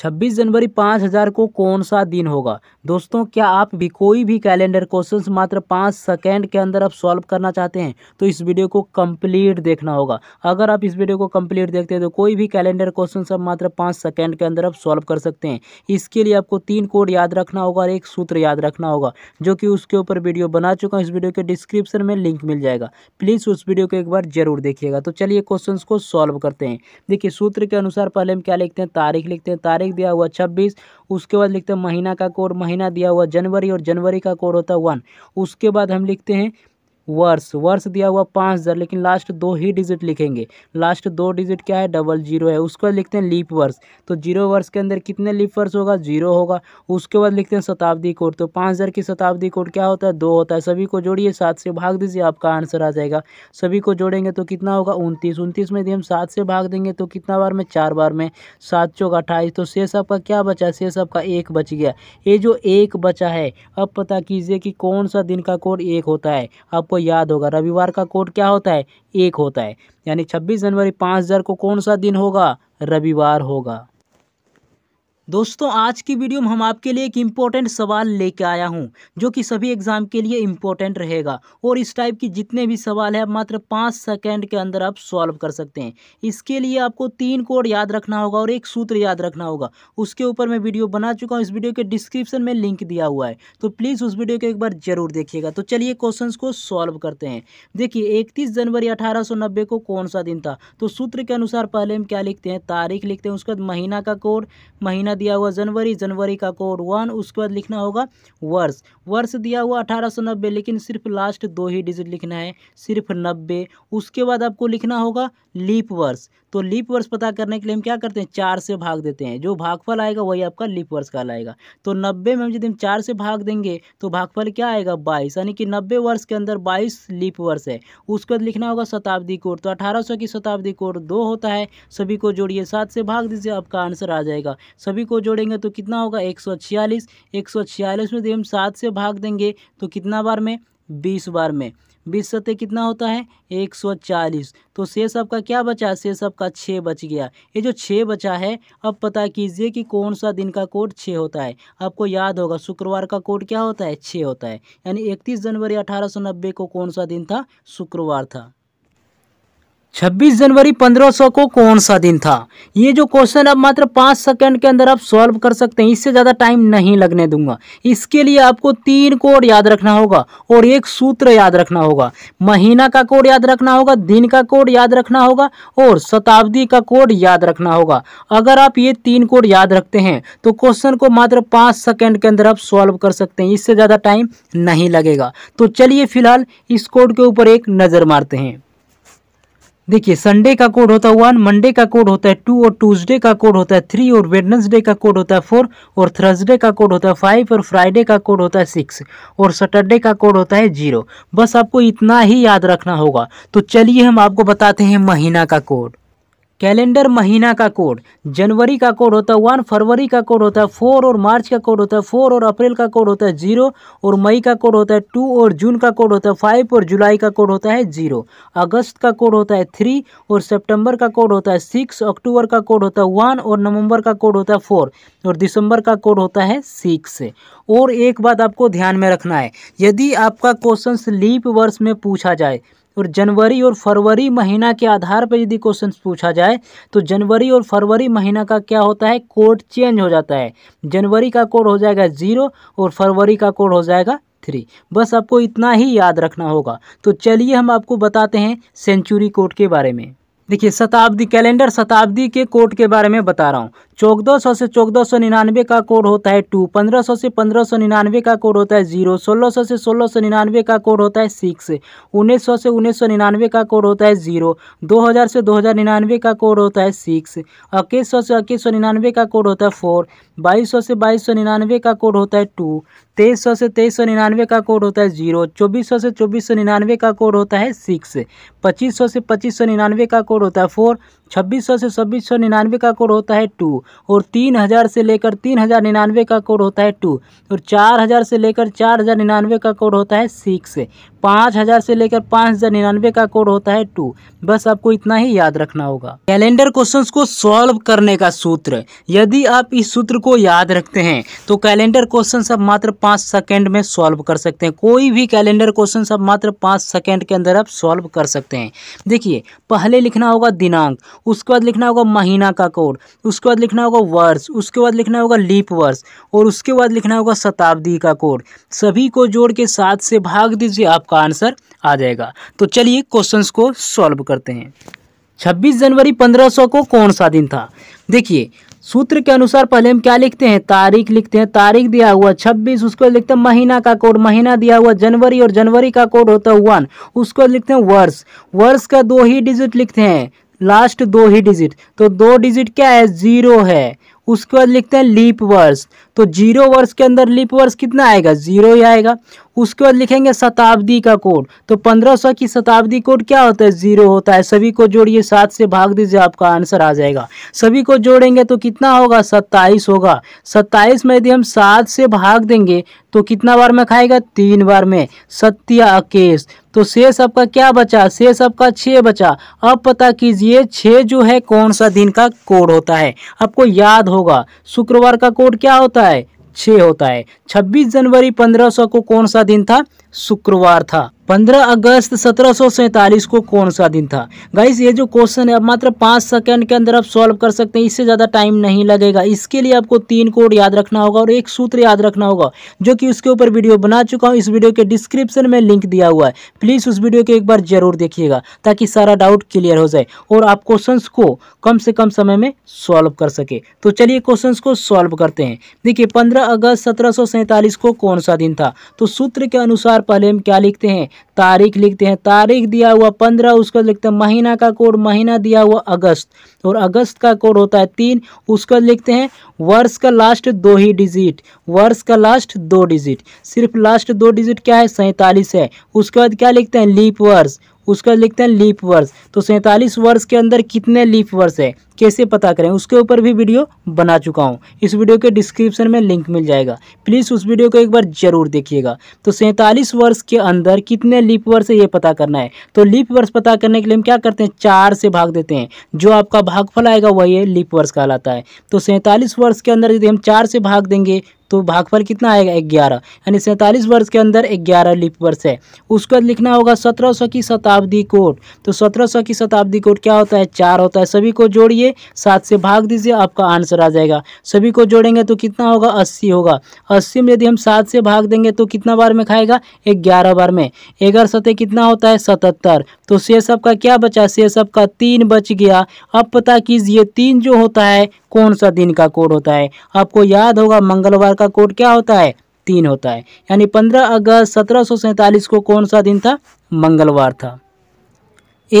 26 जनवरी 5000 को कौन सा दिन होगा दोस्तों क्या आप भी कोई भी कैलेंडर क्वेश्चंस मात्र पाँच सेकेंड के अंदर आप सॉल्व करना चाहते हैं तो इस वीडियो को कंप्लीट देखना होगा अगर आप इस वीडियो को कंप्लीट देखते हैं तो कोई भी कैलेंडर क्वेश्चन आप मात्र पाँच सेकेंड के अंदर आप सॉल्व कर सकते हैं इसके लिए आपको तीन कोड याद रखना होगा और एक सूत्र याद रखना होगा जो कि उसके ऊपर वीडियो बना चुका हूँ इस वीडियो के डिस्क्रिप्शन में लिंक मिल जाएगा प्लीज़ उस वीडियो को एक बार जरूर देखिएगा तो चलिए क्वेश्चन को सॉल्व करते हैं देखिए सूत्र के अनुसार पहले हम क्या लिखते हैं तारीख लिखते हैं तारीख तारीख दिया हुआ छब्बीस उसके बाद लिखते हैं महीना का कोड महीना दिया हुआ जनवरी और जनवरी का कोड होता है वन उसके बाद हम लिखते हैं वर्ष वर्ष दिया हुआ पाँच हज़ार लेकिन लास्ट दो ही डिजिट लिखेंगे लास्ट दो डिजिट क्या है डबल जीरो है उसके बाद लिखते हैं लीप वर्ष तो जीरो वर्ष के अंदर कितने लीप वर्ष होगा जीरो होगा उसके बाद लिखते हैं शताब्दी कोड तो पाँच हज़ार की शताब्दी कोड क्या होता है दो होता है सभी को जोड़िए सात से भाग दीजिए आपका आंसर आ जाएगा सभी को जोड़ेंगे तो कितना होगा उनतीस उनतीस में यदि हम सात से भाग देंगे तो कितना बार में चार बार में सात चौक अट्ठाईस तो शेष आपका क्या बचा शेष आपका एक बच गया ये जो एक बचा है अब पता कीजिए कि कौन सा दिन का कोड एक होता है आपको याद होगा रविवार का कोड क्या होता है एक होता है यानी छब्बीस जनवरी पाँच हज़ार को कौन सा दिन होगा रविवार होगा दोस्तों आज की वीडियो में हम आपके लिए एक इम्पोर्टेंट सवाल लेके आया हूँ जो कि सभी एग्ज़ाम के लिए इम्पोर्टेंट रहेगा और इस टाइप की जितने भी सवाल है मात्र पाँच सेकेंड के अंदर आप सॉल्व कर सकते हैं इसके लिए आपको तीन कोड याद रखना होगा और एक सूत्र याद रखना होगा उसके ऊपर मैं वीडियो बना चुका हूँ इस वीडियो के डिस्क्रिप्शन में लिंक दिया हुआ है तो प्लीज़ उस वीडियो को एक बार ज़रूर देखिएगा तो चलिए क्वेश्चन को सॉल्व करते हैं देखिए इकतीस जनवरी अठारह को कौन सा दिन था तो सूत्र के अनुसार पहले हम क्या लिखते हैं तारीख लिखते हैं उसके बाद महीना का कोड महीना दिया हुआ जनवरी जनवरी का कोड वन उसके बाद लिखना होगा वर्ष वर्ष दिया हुआ अठारह सौ नब्बे लेकिन सिर्फ लास्ट दो ही डिजिट लिखना है सिर्फ नब्बे उसके बाद आपको लिखना होगा लीप वर्ष तो लीप वर्ष पता करने के लिए हम क्या करते हैं चार से भाग देते हैं जो भागफल आएगा वही आपका लीप वर्ष लाएगा तो नब्बे में हम यदि हम चार से भाग देंगे तो भागफल क्या आएगा बाईस यानी कि नब्बे वर्ष के अंदर बाईस लीप वर्ष है उसके बाद लिखना होगा शताब्दी कोर तो अठारह की शताब्दी कोर दो होता है सभी को जोड़िए सात से भाग दीजिए आपका आंसर आ जाएगा सभी को जोड़ेंगे तो कितना होगा एक सौ छियालीस एक सौ छियालीस में यदि हम सात से भाग देंगे तो कितना बार में बीस बार में बीस सत्य कितना होता है एक सौ चालीस तो शेष आपका क्या बचा शेष आपका छः बच गया ये जो छः बचा है अब पता कीजिए कि कौन सा दिन का कोड छः होता है आपको याद होगा शुक्रवार का कोड क्या होता है छः होता है यानी इकतीस जनवरी अठारह को कौन सा दिन था शुक्रवार था 26 जनवरी 1500 को कौन सा दिन था ये जो क्वेश्चन आप मात्र पाँच सेकंड के अंदर आप सॉल्व कर सकते हैं इससे ज़्यादा टाइम नहीं लगने दूंगा इसके लिए आपको तीन कोड याद रखना होगा और एक सूत्र याद रखना होगा महीना का कोड याद रखना होगा दिन का कोड याद रखना होगा और शताब्दी का कोड याद रखना होगा अगर आप ये तीन कोड याद रखते हैं तो क्वेश्चन को मात्र पाँच सेकेंड के अंदर आप सॉल्व कर सकते हैं इससे ज़्यादा टाइम नहीं लगेगा तो चलिए फिलहाल इस कोड के ऊपर एक नज़र मारते हैं देखिए संडे का कोड होता है वन मंडे का कोड होता है टू और ट्यूसडे का कोड होता है थ्री और वेडनेसडे का कोड होता है फोर और थर्सडे का कोड होता है फाइव और फ्राइडे का कोड होता है सिक्स और सैटरडे का कोड होता है जीरो बस आपको इतना ही याद रखना होगा तो चलिए हम आपको बताते हैं महीना का कोड कैलेंडर महीना का कोड जनवरी का कोड होता है वन फरवरी का कोड होता है फोर और मार्च का कोड होता है फोर और अप्रैल का कोड होता है जीरो और मई का कोड होता है टू और जून का कोड होता है फाइव और जुलाई का कोड होता है जीरो अगस्त का कोड होता है थ्री और सितंबर का कोड होता है सिक्स अक्टूबर का कोड होता है वन और नवम्बर का कोड होता है फोर और दिसंबर का कोड होता है सिक्स और एक बात आपको ध्यान में रखना है यदि आपका क्वेश्चन लीप वर्ष में पूछा जाए और जनवरी और फरवरी महीना के आधार पर यदि क्वेश्चन पूछा जाए तो जनवरी और फरवरी महीना का क्या होता है कोड चेंज हो जाता है जनवरी का कोड हो जाएगा जीरो और फरवरी का कोड हो जाएगा थ्री बस आपको इतना ही याद रखना होगा तो चलिए हम आपको बताते हैं सेंचुरी कोड के बारे में देखिए शताब्दी कैलेंडर शताब्दी के कोड के बारे में बता रहा हूँ चौदह सौ से चौदह सौ निन्यानवे का कोड होता है टू पंद्रह सौ से पंद्रह सौ निन्यानवे का कोड होता है जीरो सोलह सौ से सोलह सौ निन्यानवे का कोड होता है सिक्स उन्नीस सौ से उन्नीस सौ निन्यानवे का कोड होता है जीरो दो हज़ार से दो हज़ार निन्यानवे का कोड होता है सिक्स इक्कीस सौ से इक्कीस सौ निन्यानवे का कोड होता है फोर बाईस सौ से बाईस सौ निन्यानवे का कोड होता है टू तेईस सौ से तेईस सौ निन्यानवे का कोड होता है जीरो चौबीस सौ से चौबीस सौ निन्यानवे का कोड होता है सिक्स पच्चीस सौ से पच्चीस सौ निन्यानवे का कोड होता है फोर छब्बीस सौ से छब्बीस सौ निन्यानवे का कोड होता है टू और तीन हज़ार से लेकर तीन हज़ार निन्यानवे का कोड होता है टू और चार हज़ार से लेकर चार हज़ार निन्यानवे का कोड होता है सिक्स पाँच हज़ार से लेकर पाँच हज़ार निन्यानवे का कोड होता है टू बस आपको इतना ही याद रखना होगा कैलेंडर क्वेश्चंस को सॉल्व करने का सूत्र यदि आप इस सूत्र को याद रखते हैं तो कैलेंडर क्वेश्चन आप मात्र पाँच सेकेंड में सॉल्व कर सकते हैं कोई भी कैलेंडर क्वेश्चन आप मात्र पाँच सेकेंड के अंदर आप सॉल्व कर सकते हैं देखिए पहले लिखना होगा दिनांक उसके बाद लिखना होगा महीना का कोड उसके बाद लिखना होगा वर्ष उसके बाद लिखना होगा लीप वर्ष और उसके बाद लिखना होगा शताब्दी का कोड सभी को जोड़ के साथ से भाग दीजिए आपका आंसर आ जाएगा तो चलिए क्वेश्चंस को सॉल्व करते हैं 26 जनवरी 1500 को कौन सा दिन था देखिए सूत्र के अनुसार पहले हम क्या लिखते हैं तारीख लिखते हैं तारीख दिया हुआ 26 उसको लिखते हैं महीना का कोड महीना दिया हुआ जनवरी और जनवरी का कोड होता है वन उसको लिखते हैं वर्ष वर्ष का दो ही डिजिट लिखते हैं लास्ट दो ही डिजिट तो दो डिजिट क्या है जीरो है उसके बाद लिखते हैं लीप वर्ष तो जीरो वर्ष के अंदर लीप वर्ष कितना आएगा जीरो ही आएगा उसके बाद लिखेंगे शताब्दी का कोड तो 1500 की शताब्दी कोड क्या होता है जीरो होता है सभी को जोड़िए सात से भाग दीजिए आपका आंसर आ जाएगा सभी को जोड़ेंगे तो कितना होगा सत्ताईस होगा सत्ताईस में यदि हम सात से भाग देंगे तो कितना बार में खाएगा तीन बार में सत्या अकेश तो शेष आपका क्या बचा शेष आपका छः बचा अब पता कीजिए छः जो है कौन सा दिन का कोड होता है आपको याद होगा शुक्रवार का कोड क्या होता है छः होता है 26 जनवरी 1500 को कौन सा दिन था शुक्रवार था 15 अगस्त सत्रह को कौन सा दिन था गाइस ये जो क्वेश्चन है अब मात्र पाँच सेकंड के अंदर आप सॉल्व कर सकते हैं इससे ज़्यादा टाइम नहीं लगेगा इसके लिए आपको तीन कोड याद रखना होगा और एक सूत्र याद रखना होगा जो कि उसके ऊपर वीडियो बना चुका हूँ इस वीडियो के डिस्क्रिप्शन में लिंक दिया हुआ है प्लीज़ उस वीडियो को एक बार जरूर देखिएगा ताकि सारा डाउट क्लियर हो जाए और आप क्वेश्चन को कम से कम समय में सॉल्व कर सके तो चलिए क्वेश्चन को सॉल्व करते हैं देखिए पंद्रह अगस्त सत्रह को कौन सा दिन था तो सूत्र के अनुसार बार पहले हम क्या लिखते हैं तारीख लिखते हैं तारीख दिया हुआ पंद्रह उसका लिखते हैं महीना का कोड महीना दिया हुआ अगस्त और अगस्त का कोड होता है तीन उसका लिखते हैं वर्ष का लास्ट दो ही डिजिट वर्ष का लास्ट दो डिजिट सिर्फ लास्ट दो डिजिट क्या है सैंतालीस है उसके बाद क्या लिखते हैं लीप वर्ष उसका लिखते हैं लीप वर्ष तो सैंतालीस वर्ष के अंदर कितने लीप वर्ष है कैसे पता करें उसके ऊपर भी वीडियो बना चुका हूँ इस वीडियो के डिस्क्रिप्शन में लिंक मिल जाएगा प्लीज़ उस वीडियो को एक बार जरूर देखिएगा तो सैंतालीस वर्ष के अंदर कितने लीप वर्ष है ये पता करना है तो लीप वर्ष पता करने के लिए हम क्या करते हैं चार से भाग देते हैं जो आपका भागफल आएगा वही लीप वर्ष कहलाता है तो सैंतालीस वर्ष के अंदर यदि हम चार से भाग देंगे तो भागफल कितना आएगा ग्यारह यानी सैंतालीस वर्ष के अंदर ग्यारह लिप वर्ष है उसके बाद लिखना होगा सत्रह सौ की शताब्दी कोट तो सत्रह सौ की शताब्दी कोट क्या होता है चार होता है सभी को जोड़िए सात से भाग दीजिए आपका आंसर आ जाएगा सभी को जोड़ेंगे तो कितना होगा अस्सी होगा अस्सी में यदि हम सात से भाग देंगे तो कितना बार में खाएगा ग्यारह बार में एगार सतह कितना होता है सतहत्तर तो शेष सबका क्या बचा शेष सबका तीन बच गया अब पता कीजिए तीन जो होता है कौन सा दिन का कोड होता है आपको याद होगा मंगलवार का कोड क्या होता है तीन होता है यानी पंद्रह अगस्त सत्रह को कौन सा दिन था मंगलवार था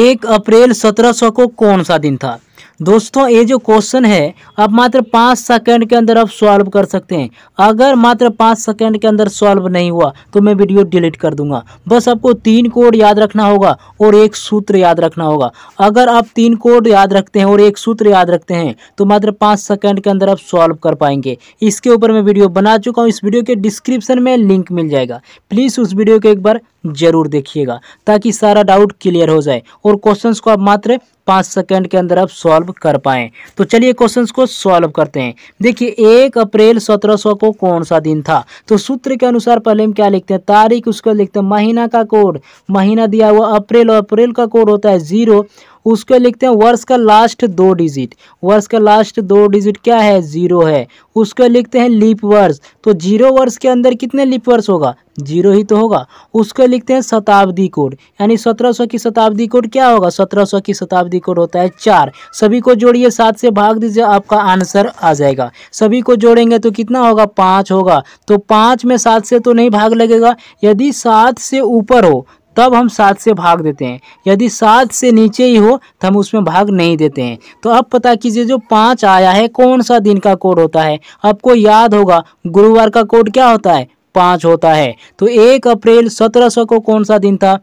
एक अप्रैल सत्रह को कौन सा दिन था दोस्तों ये जो क्वेश्चन है आप मात्र पाँच सेकंड के अंदर आप सॉल्व कर सकते हैं अगर मात्र पाँच सेकंड के अंदर सॉल्व नहीं हुआ तो मैं वीडियो डिलीट कर दूंगा बस आपको तीन कोड याद रखना होगा और एक सूत्र याद रखना होगा अगर आप तीन कोड याद रखते हैं और एक सूत्र याद रखते हैं तो मात्र पाँच सेकेंड के अंदर आप सॉल्व कर पाएंगे इसके ऊपर मैं वीडियो बना चुका हूँ इस वीडियो के डिस्क्रिप्शन में लिंक मिल जाएगा प्लीज़ उस वीडियो को एक बार जरूर देखिएगा ताकि सारा डाउट क्लियर हो जाए और क्वेश्चंस को आप मात्र पाँच सेकंड के अंदर आप सॉल्व कर पाएँ तो चलिए क्वेश्चन को सॉल्व करते हैं देखिए एक अप्रैल सत्रह को कौन सा दिन था तो सूत्र के अनुसार पहले हम क्या लिखते हैं तारीख उसको लिखते हैं महीना का कोड महीना दिया हुआ अप्रैल और अप्रैल का कोड होता है जीरो उसको लिखते हैं वर्ष का लास्ट दो डिजिट वर्ष का लास्ट दो डिजिट क्या है जीरो है उसको लिखते हैं लीप वर्ष तो जीरो वर्ष के अंदर कितने लीप वर्ष होगा जीरो ही तो होगा उसको लिखते हैं शताब्दी कोड यानी सत्रह सौ की शताब्दी कोड क्या होगा सत्रह सौ की शताब्दी कोड होता है चार सभी को जोड़िए सात से भाग दीजिए आपका आंसर आ जाएगा सभी को जोड़ेंगे तो कितना होगा पाँच होगा तो पाँच में सात से तो नहीं भाग लगेगा यदि सात से ऊपर हो तब हम सात से भाग देते हैं यदि सात से नीचे ही हो तो हम उसमें भाग नहीं देते हैं तो अब पता कीजिए जो पाँच आया है कौन सा दिन का कोड होता है आपको याद होगा गुरुवार का कोड क्या होता है पाँच होता है तो एक अप्रैल सत्रह सौ को कौन सा दिन था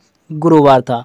गुरुवार था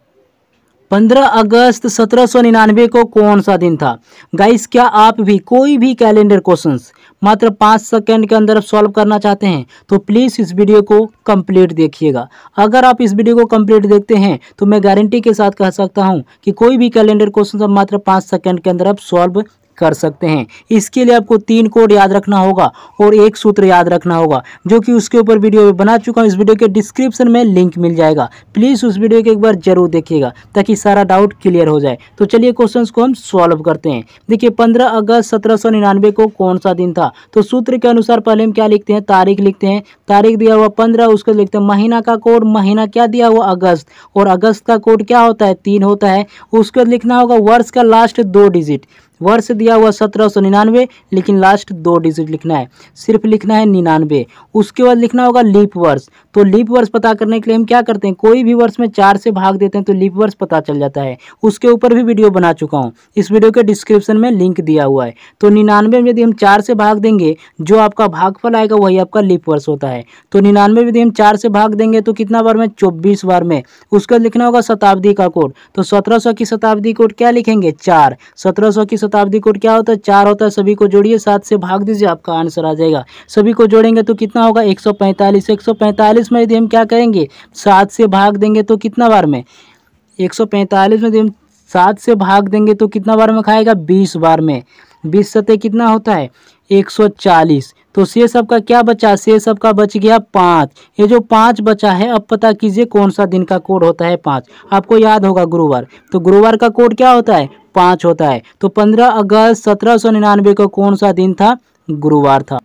पंद्रह अगस्त सत्रह सौ निन्यानवे को कौन सा दिन था गाइस क्या आप भी कोई भी कैलेंडर क्वेश्चंस मात्र पाँच सेकेंड के अंदर सॉल्व करना चाहते हैं तो प्लीज़ इस वीडियो को कंप्लीट देखिएगा अगर आप इस वीडियो को कंप्लीट देखते हैं तो मैं गारंटी के साथ कह सकता हूँ कि कोई भी कैलेंडर क्वेश्चन मात्र पाँच सेकेंड के अंदर आप सॉल्व कर सकते हैं इसके लिए आपको तीन कोड याद रखना होगा और एक सूत्र याद रखना होगा जो कि उसके ऊपर वीडियो भी बना चुका हूँ इस वीडियो के डिस्क्रिप्शन में लिंक मिल जाएगा प्लीज़ उस वीडियो को एक बार जरूर देखिएगा ताकि सारा डाउट क्लियर हो जाए तो चलिए क्वेश्चन को हम सॉल्व करते हैं देखिए पंद्रह अगस्त सत्रह को कौन सा दिन था तो सूत्र के अनुसार पहले हम क्या लिखते हैं तारीख लिखते हैं तारीख दिया हुआ पंद्रह उसको लिखते हैं महीना का कोड महीना क्या दिया हुआ अगस्त और अगस्त का कोड क्या होता है तीन होता है उसको लिखना होगा वर्ष का लास्ट दो डिजिट वर्ष दिया हुआ सत्रह सौ निन्यानवे लेकिन लास्ट दो डिजिट लिखना है सिर्फ लिखना है निन्यानवे उसके बाद लिखना होगा लीप वर्ष तो लीप वर्ष पता करने के लिए हम क्या करते हैं कोई भी वर्ष में चार से भाग देते हैं तो लीप वर्ष पता चल जाता है उसके ऊपर भी वीडियो बना चुका हूँ इस वीडियो के डिस्क्रिप्शन में लिंक दिया हुआ है तो निन्यानवे में यदि हम चार से भाग देंगे जो आपका भागफल आएगा वही आपका लीप वर्ष होता है तो निन्यानवे यदि हम चार से भाग देंगे तो कितना बार में चौबीस बार में उसके लिखना होगा शताब्दी का कोड तो सत्रह की शताब्दी कोड क्या लिखेंगे चार सत्रह की शताब्दी कोड क्या होता है चार होता है सभी को जोड़िए सात से भाग दीजिए आपका आंसर आ जाएगा सभी को जोड़ेंगे तो कितना होगा एक सौ पैंतालीस एक सौ पैंतालीस में यदि हम क्या करेंगे सात से भाग देंगे तो कितना बार में एक सौ पैंतालीस में यदि हम सात से भाग देंगे तो कितना बार में खाएगा बीस बार में बीस सतह कितना होता है एक सौ चालीस तो शेष आपका क्या बचा शेष आपका बच गया पाँच ये जो पाँच बचा है अब पता कीजिए कौन सा दिन का कोड होता है पाँच आपको याद होगा गुरुवार तो गुरुवार का कोड क्या होता है पाँच होता है तो पंद्रह अगस्त सत्रह को कौन सा दिन था गुरुवार था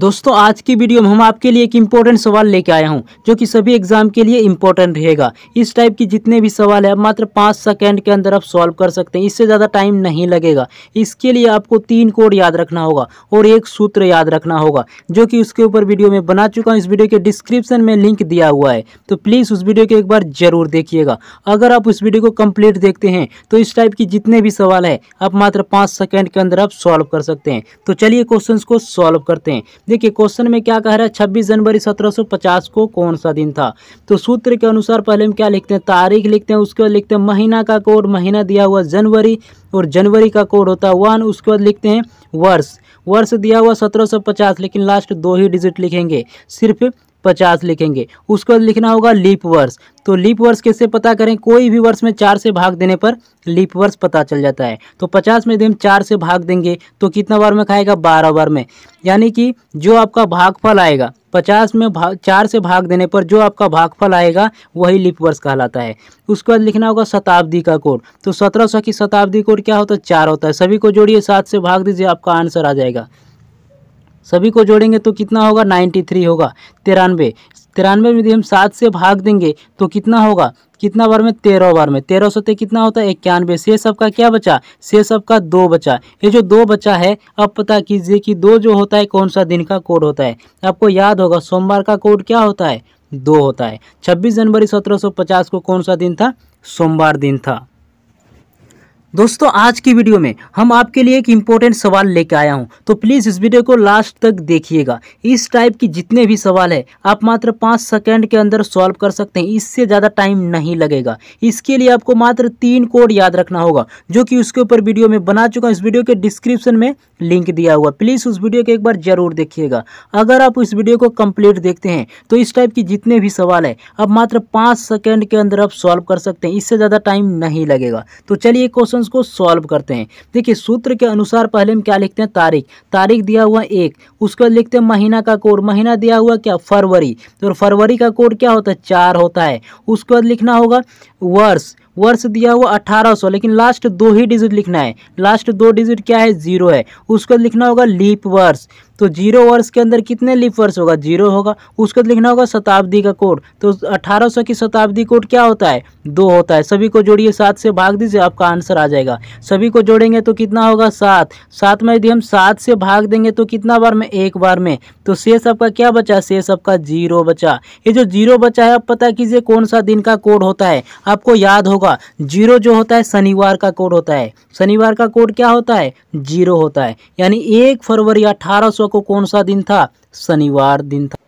दोस्तों आज की वीडियो में हम आपके लिए एक इम्पोर्टेंट सवाल लेके आया हूँ जो कि सभी एग्जाम के लिए इम्पोर्टेंट रहेगा इस टाइप की जितने भी सवाल है आप मात्र पाँच सेकेंड के अंदर आप सॉल्व कर सकते हैं इससे ज़्यादा टाइम नहीं लगेगा इसके लिए आपको तीन कोड याद रखना होगा और एक सूत्र याद रखना होगा जो कि उसके ऊपर वीडियो में बना चुका हूँ इस वीडियो के डिस्क्रिप्शन में लिंक दिया हुआ है तो प्लीज़ उस वीडियो को एक बार ज़रूर देखिएगा अगर आप उस वीडियो को कम्प्लीट देखते हैं तो इस टाइप की जितने भी सवाल है आप मात्र पाँच सेकेंड के अंदर आप सॉल्व कर सकते हैं तो चलिए क्वेश्चन को सॉल्व करते हैं देखिए क्वेश्चन में क्या कह रहा है छब्बीस जनवरी 1750 को कौन सा दिन था तो सूत्र के अनुसार पहले हम क्या लिखते हैं तारीख लिखते हैं उसके बाद लिखते हैं महीना का कोड महीना दिया हुआ जनवरी और जनवरी का कोड होता है वन उसके बाद लिखते हैं वर्ष वर्ष दिया हुआ 1750 लेकिन लास्ट दो ही डिजिट लिखेंगे सिर्फ पचास लिखेंगे उसके बाद लिखना होगा लीप वर्ष तो लीप वर्ष कैसे पता करें कोई भी वर्ष में चार से भाग देने पर लीप वर्ष पता चल जाता है तो पचास में यदि हम चार से भाग देंगे तो कितना बार में खाएगा बारह बार में यानी कि जो आपका भागफल आएगा पचास में भाग चार से भाग देने पर जो आपका भागफल आएगा वही लिप वर्ष कहलाता है उसके बाद लिखना होगा शताब्दी का कोड तो सत्रह सौ की शताब्दी कोड क्या होता है चार होता है सभी को जोड़िए सात से भाग दीजिए आपका आंसर आ जाएगा सभी को जोड़ेंगे तो कितना होगा नाइन्टी थ्री होगा तिरानवे तिरानवे में यदि हम सात से भाग देंगे तो कितना होगा कितना बार में तेरह बार में तेरह सौ कितना होता है इक्यानवे से सबका क्या बचा से सबका दो बचा ये जो दो बचा है अब पता कीजिए कि दो जो होता है कौन सा दिन का कोड होता है आपको याद होगा सोमवार का कोड क्या होता है दो होता है छब्बीस जनवरी सत्रह को कौन सा दिन था सोमवार दिन था दोस्तों आज की वीडियो में हम आपके लिए एक इम्पोर्टेंट सवाल लेके आया हूं तो प्लीज़ इस वीडियो को लास्ट तक देखिएगा इस टाइप की जितने भी सवाल है आप मात्र पाँच सेकंड के अंदर सॉल्व कर सकते हैं इससे ज़्यादा टाइम नहीं लगेगा इसके लिए आपको मात्र तीन कोड याद रखना होगा जो कि उसके ऊपर वीडियो में बना चुका हूँ इस वीडियो के डिस्क्रिप्शन में लिंक दिया हुआ प्लीज़ उस वीडियो को एक बार ज़रूर देखिएगा अगर आप इस वीडियो को कम्प्लीट देखते हैं तो इस टाइप की जितने भी सवाल है आप मात्र पाँच सेकेंड के अंदर आप सॉल्व कर सकते हैं इससे ज़्यादा टाइम नहीं लगेगा तो चलिए क्वेश्चन क्वेश्चंस को सॉल्व करते हैं देखिए सूत्र के अनुसार पहले हम क्या लिखते हैं तारीख तारीख दिया हुआ एक उसके बाद लिखते हैं महीना का कोड महीना दिया हुआ क्या फरवरी तो फरवरी का कोड क्या होता है चार होता है उसके बाद लिखना होगा वर्ष वर्ष दिया हुआ सौ लेकिन लास्ट दो ही डिजिट लिखना है लास्ट दो डिजिट क्या है जीरो है उसको लिखना होगा लीप वर्ष तो जीरो वर्ष के अंदर कितने लीप वर्ष होगा जीरो होगा उसको लिखना होगा शताब्दी का कोड तो अठारह सौ की शताब्दी कोड क्या होता है दो होता है सभी को जोड़िए सात से भाग दीजिए आपका आंसर आ जाएगा सभी को जोड़ेंगे तो कितना होगा सात सात में यदि हम सात से भाग देंगे तो कितना बार में एक बार में तो शेष आपका क्या बचा शेष आपका जीरो बचा ये जो जीरो बचा है आप पता कीजिए कौन सा दिन का कोड होता है आपको याद होगा जीरो जो होता है शनिवार का कोड होता है शनिवार का कोड क्या होता है जीरो होता है यानी एक फरवरी अठारह को कौन सा दिन था शनिवार दिन था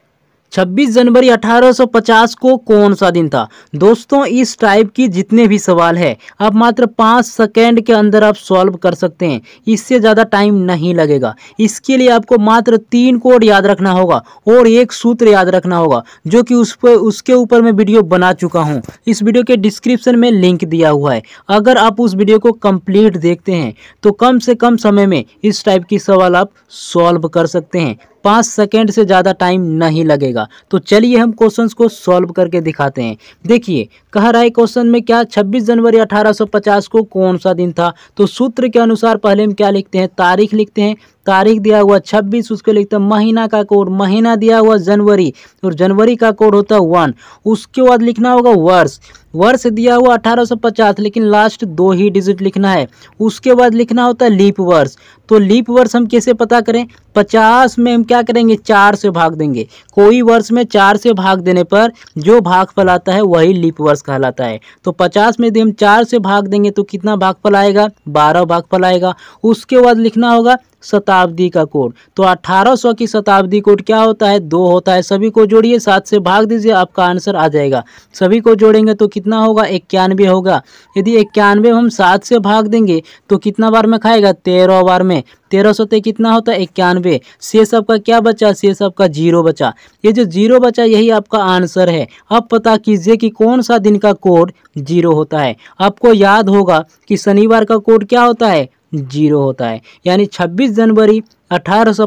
26 जनवरी 1850 को कौन सा दिन था दोस्तों इस टाइप की जितने भी सवाल है आप मात्र पाँच सेकेंड के अंदर आप सॉल्व कर सकते हैं इससे ज़्यादा टाइम नहीं लगेगा इसके लिए आपको मात्र तीन कोड याद रखना होगा और एक सूत्र याद रखना होगा जो कि उस पर उसके ऊपर मैं वीडियो बना चुका हूँ इस वीडियो के डिस्क्रिप्शन में लिंक दिया हुआ है अगर आप उस वीडियो को कम्प्लीट देखते हैं तो कम से कम समय में इस टाइप की सवाल आप सॉल्व कर सकते हैं पाँच सेकेंड से ज़्यादा टाइम नहीं लगेगा तो चलिए हम क्वेश्चन को सॉल्व करके दिखाते हैं देखिए कह रहा है क्वेश्चन में क्या छब्बीस जनवरी 1850 को कौन सा दिन था तो सूत्र के अनुसार पहले हम क्या लिखते हैं तारीख लिखते हैं तारीख दिया हुआ छब्बीस उसको लिखते हैं महीना का कोड महीना दिया हुआ जनवरी और जनवरी का कोड होता है वन उसके बाद लिखना होगा वर्ष वर्ष दिया हुआ 1850 लेकिन लास्ट दो ही डिजिट लिखना है उसके बाद लिखना होता है लीप वर्ष तो लीप वर्ष हम कैसे पता करें पचास में हम क्या करेंगे चार से भाग देंगे कोई वर्ष में चार से भाग देने पर जो भाग आता है वही लीप वर्ष कहलाता है तो पचास में यदि हम चार से भाग देंगे तो कितना भाग आएगा बारह भाग आएगा उसके बाद लिखना होगा शताब्दी का कोड तो 1800 की शताब्दी कोड क्या होता है दो होता है सभी को जोड़िए सात से भाग दीजिए आपका आंसर आ जाएगा सभी को जोड़ेंगे तो कितना होगा इक्यानवे होगा यदि इक्यानवे हम सात से भाग देंगे तो कितना बार में खाएगा तेरह बार में तेरह सौ कितना होता है इक्यानवे शेष आपका क्या बचा शेष आपका जीरो बचा ये जो जीरो बचा यही आपका आंसर है अब पता कीजिए कि कौन सा दिन का कोड जीरो होता है आपको याद होगा कि शनिवार का कोड क्या होता है जीरो होता है यानी छब्बीस जनवरी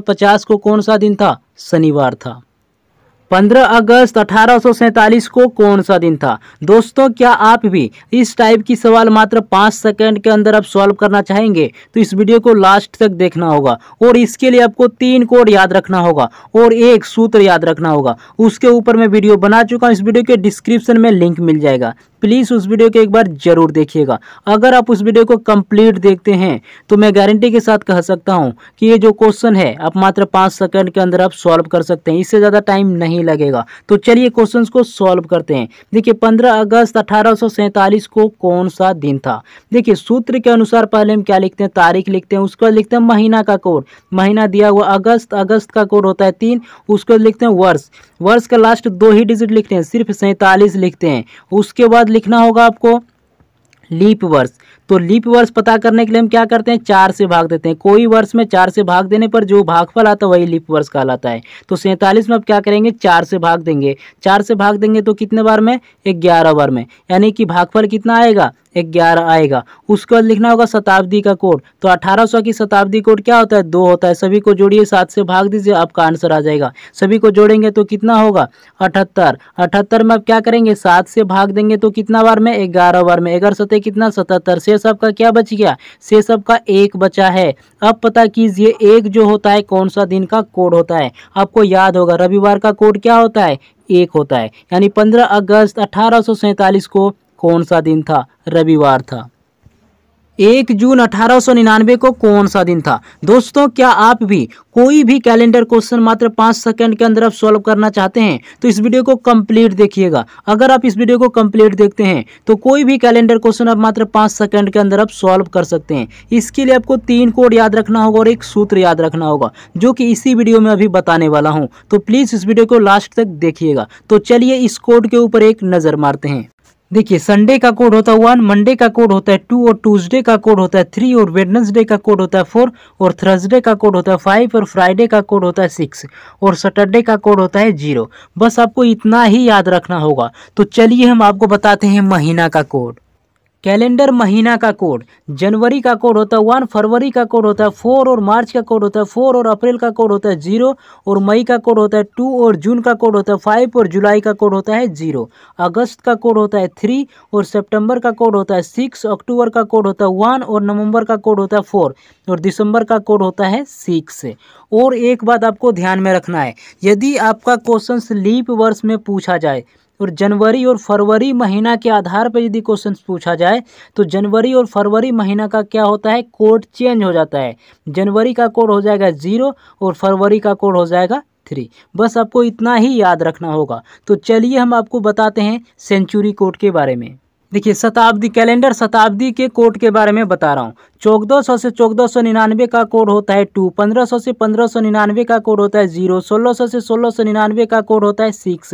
पचास को कौन सा दिन था शनिवार था पंद्रह अगस्त अठारह को कौन सा दिन था दोस्तों क्या आप भी इस टाइप की सवाल मात्र पाँच सेकंड के अंदर आप सॉल्व करना चाहेंगे तो इस वीडियो को लास्ट तक देखना होगा और इसके लिए आपको तीन कोड याद रखना होगा और एक सूत्र याद रखना होगा उसके ऊपर मैं वीडियो बना चुका हूँ इस वीडियो के डिस्क्रिप्शन में लिंक मिल जाएगा प्लीज़ उस वीडियो को एक बार ज़रूर देखिएगा अगर आप उस वीडियो को कंप्लीट देखते हैं तो मैं गारंटी के साथ कह सकता हूं कि ये जो क्वेश्चन है आप मात्र पांच सेकंड के अंदर आप सॉल्व कर सकते हैं इससे ज़्यादा टाइम नहीं लगेगा तो चलिए क्वेश्चन को सॉल्व करते हैं देखिए पंद्रह अगस्त अठारह को कौन सा दिन था देखिए सूत्र के अनुसार पहले हम क्या लिखते हैं तारीख लिखते हैं उसके लिखते हैं महीना का कोड महीना दिया हुआ अगस्त अगस्त का कोड होता है तीन उसके लिखते हैं वर्ष वर्ष का लास्ट दो ही डिजिट लिखते हैं सिर्फ सैंतालीस लिखते हैं उसके बाद लिखना होगा आपको लीप वर्ष तो लीप वर्ष पता करने के लिए हम क्या करते हैं चार से भाग देते हैं कोई वर्ष में चार से भाग देने पर जो भागफल आता है वही लीप वर्ष कहलाता है तो सैंतालीस में अब क्या करेंगे चार से भाग देंगे चार से भाग देंगे तो कितने बार में ग्यारह बार में यानी कि भागफल कितना आएगा ग्यारह आएगा उसके बाद लिखना होगा शताब्दी का कोड तो अठारह की शताब्दी कोड क्या होता है दो होता है सभी को जोड़िए सात से भाग दीजिए आपका आंसर आ जाएगा सभी को जोड़ेंगे तो कितना होगा अठहत्तर अठहत्तर में आप क्या करेंगे सात से भाग देंगे तो कितना बार में ग्यारह बार में ग्यारह सतह कितना सतहत्तर सब का क्या बच गया सब का एक बचा है अब पता कीजिए एक जो होता है कौन सा दिन का कोड होता है आपको याद होगा रविवार का कोड क्या होता है एक होता है यानी 15 अगस्त अठारह को कौन सा दिन था रविवार था एक जून अठारह को कौन सा दिन था दोस्तों क्या आप भी कोई भी कैलेंडर क्वेश्चन मात्र पाँच सेकंड के अंदर आप सॉल्व करना चाहते हैं तो इस वीडियो को कंप्लीट देखिएगा अगर आप इस वीडियो को कंप्लीट देखते हैं तो कोई भी कैलेंडर क्वेश्चन आप मात्र पाँच सेकंड के अंदर आप सॉल्व कर सकते हैं इसके लिए आपको तीन कोड याद रखना होगा और एक सूत्र याद रखना होगा जो कि इसी वीडियो में अभी बताने वाला हूँ तो प्लीज़ इस वीडियो को लास्ट तक देखिएगा तो चलिए इस कोड के ऊपर एक नज़र मारते हैं देखिए संडे का कोड होता है वन मंडे का कोड होता है टू और ट्यूसडे का कोड होता है थ्री और वेडनेसडे का कोड होता है फोर और थर्सडे का कोड होता है फाइव और फ्राइडे का कोड होता है सिक्स और सैटरडे का कोड होता है जीरो बस आपको इतना ही याद रखना होगा तो चलिए हम आपको बताते हैं महीना का कोड कैलेंडर महीना का कोड जनवरी का कोड होता है वन फरवरी का कोड होता है फोर और मार्च का कोड होता है फोर और अप्रैल का कोड होता है जीरो और मई का कोड होता है टू और जून का कोड होता है फाइव और जुलाई का कोड होता है जीरो अगस्त का कोड होता है थ्री और सितंबर का कोड होता है सिक्स अक्टूबर का कोड होता है वन और नवम्बर का कोड होता है फोर और दिसंबर का कोड होता है सिक्स और एक बात आपको ध्यान में रखना है यदि आपका क्वेश्चन लीप वर्ष में पूछा जाए और जनवरी और फरवरी महीना के आधार पर यदि क्वेश्चन पूछा जाए तो जनवरी और फरवरी महीना का क्या होता है कोड चेंज हो जाता है जनवरी का कोड हो जाएगा जीरो और फरवरी का कोड हो जाएगा थ्री बस आपको इतना ही याद रखना होगा तो चलिए हम आपको बताते हैं सेंचुरी कोड के बारे में देखिए शताब्दी कैलेंडर शताब्दी के कोड के बारे में बता रहा हूँ चौदह सौ से चौदह सौ निन्यानवे का कोड होता है टू पंद्रह सौ से पंद्रह सौ निन्यानवे का कोड होता है जीरो सोलह सौ से सोलह सौ निन्यानवे का कोड होता है सिक्स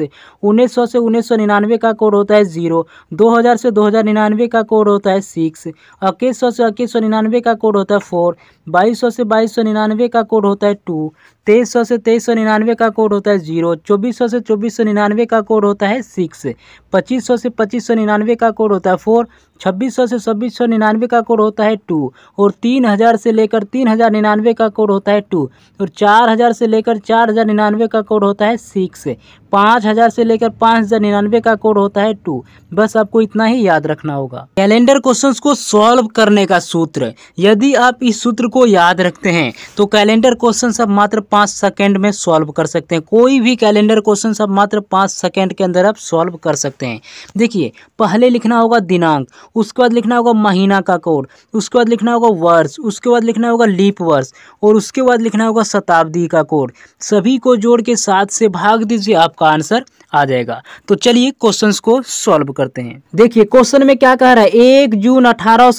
उन्नीस सौ से उन्नीस सौ निन्यानवे का कोड होता है जीरो दो हज़ार से दो हज़ार निन्यानवे का कोड होता है सिक्स इक्कीस सौ से इक्कीस सौ निन्यानवे का कोड होता है फोर बाईस सौ से बाईस सौ निन्यानवे का कोड होता है टू तेईस सौ से तेईस सौ निन्यानवे का कोड होता है जीरो चौबीस सौ से चौबीस सौ निन्यानवे का कोड होता है सिक्स पच्चीस सौ से पच्चीस सौ निन्यानवे का कोड होता है फोर छब्बीस सौ से छब्बीस सौ निन्यानवे का कोड होता है टू और तीन हज़ार से लेकर तीन हज़ार निन्यानवे का कोड होता है टू और चार हज़ार से लेकर चार हज़ार निन्यानवे का कोड होता है सिक्स पाँच हज़ार से लेकर पाँच हज़ार निन्यानवे का कोड होता है टू बस आपको इतना ही याद रखना होगा कैलेंडर क्वेश्चंस को सॉल्व करने का सूत्र यदि आप इस सूत्र को याद रखते हैं तो कैलेंडर क्वेश्चन आप मात्र पाँच सेकेंड में सॉल्व कर सकते हैं कोई भी कैलेंडर क्वेश्चन आप मात्र पाँच सेकेंड के अंदर आप सॉल्व कर सकते हैं देखिए पहले लिखना होगा दिनांक उसके बाद लिखना होगा महीना का कोड उसके बाद लिखना होगा वर्ष उसके बाद लिखना होगा लीप वर्ष और उसके बाद लिखना होगा शताब्दी का कोड सभी को जोड़ के साथ से भाग दीजिए आप आपका आंसर आ जाएगा तो चलिए क्वेश्चंस को सॉल्व करते हैं देखिए क्वेश्चन में क्या कह रहा है एक जून अठारह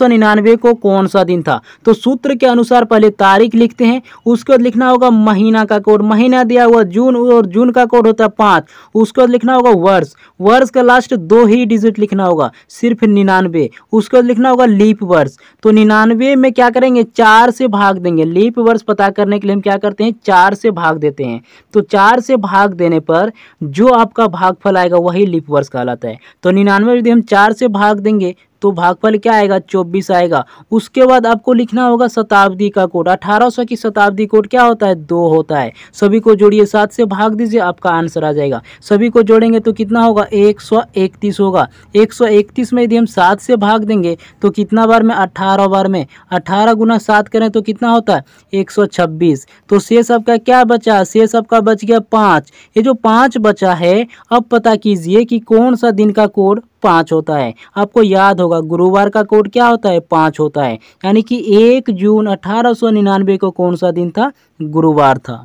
को कौन सा दिन था तो सूत्र के अनुसार पहले तारीख लिखते हैं उसके बाद लिखना होगा महीना का कोड महीना दिया हुआ जून और जून का कोड होता है पांच उसके बाद लिखना होगा वर्ष वर्ष का लास्ट दो ही डिजिट लिखना होगा सिर्फ निन्यानवे उसके बाद लिखना होगा लीप वर्ष तो निन्यानवे में क्या करेंगे चार से भाग देंगे लीप वर्ष पता करने के लिए हम क्या करते हैं चार से भाग देते हैं तो चार से भाग देने पर जो आपका भागफल आएगा वही लिप वर्ष कहलाता है तो निन्यानवे यदि हम चार से भाग देंगे तो भागफल क्या आएगा चौबीस आएगा उसके बाद आपको लिखना होगा शताब्दी का कोड अठारह की शताब्दी कोड क्या होता है दो होता है सभी को जोड़िए सात से भाग दीजिए आपका आंसर आ जाएगा सभी को जोड़ेंगे तो कितना होगा एक सौ इकतीस होगा एक सौ इकतीस में यदि हम सात से भाग देंगे तो कितना बार में अठारह बार में अठारह गुना सात करें तो कितना होता है एक सौ छब्बीस तो शेष आपका क्या बचा शेष आपका बच गया पाँच ये जो पाँच बचा है अब पता कीजिए कि कौन सा दिन का कोड पाँच होता है आपको याद होगा गुरुवार का कोड क्या होता है पाँच होता है यानी कि एक जून अठारह को कौन सा दिन था गुरुवार था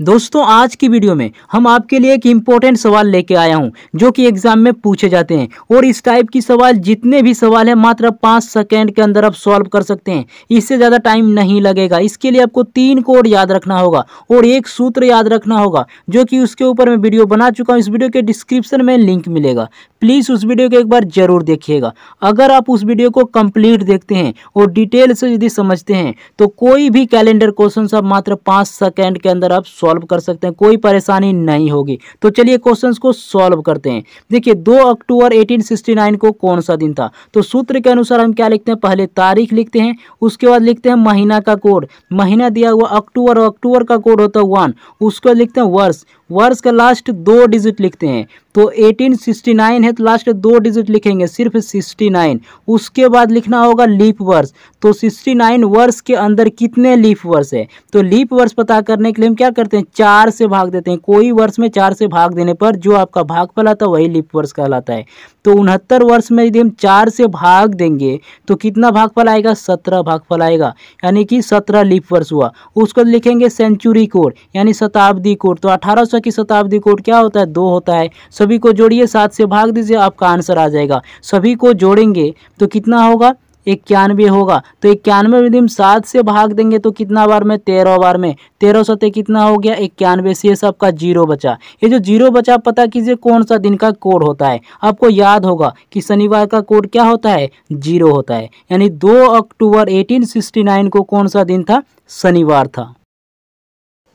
दोस्तों आज की वीडियो में हम आपके लिए एक इम्पोर्टेंट सवाल लेके आया हूँ जो कि एग्जाम में पूछे जाते हैं और इस टाइप की सवाल जितने भी सवाल है मात्र पाँच सेकेंड के अंदर आप सॉल्व कर सकते हैं इससे ज़्यादा टाइम नहीं लगेगा इसके लिए आपको तीन कोड याद रखना होगा और एक सूत्र याद रखना होगा जो कि उसके ऊपर मैं वीडियो बना चुका हूँ इस वीडियो के डिस्क्रिप्शन में लिंक मिलेगा प्लीज़ उस वीडियो को एक बार जरूर देखिएगा अगर आप उस वीडियो को कंप्लीट देखते हैं और डिटेल से यदि समझते हैं तो कोई भी कैलेंडर क्वेश्चन आप मात्र पाँच सेकेंड के अंदर आप सॉल्व कर सकते हैं कोई परेशानी नहीं होगी तो चलिए क्वेश्चन को सॉल्व करते हैं देखिए दो अक्टूबर 1869 को कौन सा दिन था तो सूत्र के अनुसार हम क्या लिखते हैं पहले तारीख लिखते हैं उसके बाद लिखते हैं महीना का कोड महीना दिया हुआ अक्टूबर अक्टूबर का कोड होता है वन उसको लिखते हैं वर्ष वर्ष का लास्ट दो डिजिट लिखते हैं तो 1869 है तो लास्ट के दो डिजिट लिखेंगे सिर्फ 69 उसके बाद लिखना होगा लीप वर्ष तो 69 वर्ष के अंदर कितने लीप वर्ष है तो लीप वर्ष पता करने के लिए हम क्या करते हैं चार से भाग देते हैं कोई वर्ष में चार से भाग देने पर जो आपका भाग फैलाता है वही लीप वर्ष कहलाता है तो उनहत्तर वर्ष में यदि हम चार से भाग देंगे तो कितना भागफल आएगा सत्रह भागफल आएगा यानी कि सत्रह लीप वर्ष हुआ उसको लिखेंगे सेंचुरी कोड यानी शताब्दी कोड तो अठारह की शताब्दी कोड क्या होता है दो होता है सभी को जोड़िए सात से भाग दीजिए आपका आंसर आ जाएगा सभी को जोड़ेंगे तो कितना होगा इक्यानवे होगा तो इक्यानवे यदि हम सात से भाग देंगे तो कितना बार में तेरह बार में तेरह सौ कितना हो गया इक्यानवे से सबका जीरो बचा ये जो जीरो बचा पता कीजिए कौन सा दिन का कोड होता है आपको याद होगा कि शनिवार का कोड क्या होता है जीरो होता है यानी दो अक्टूबर एटीन सिक्सटी नाइन को कौन सा दिन था शनिवार था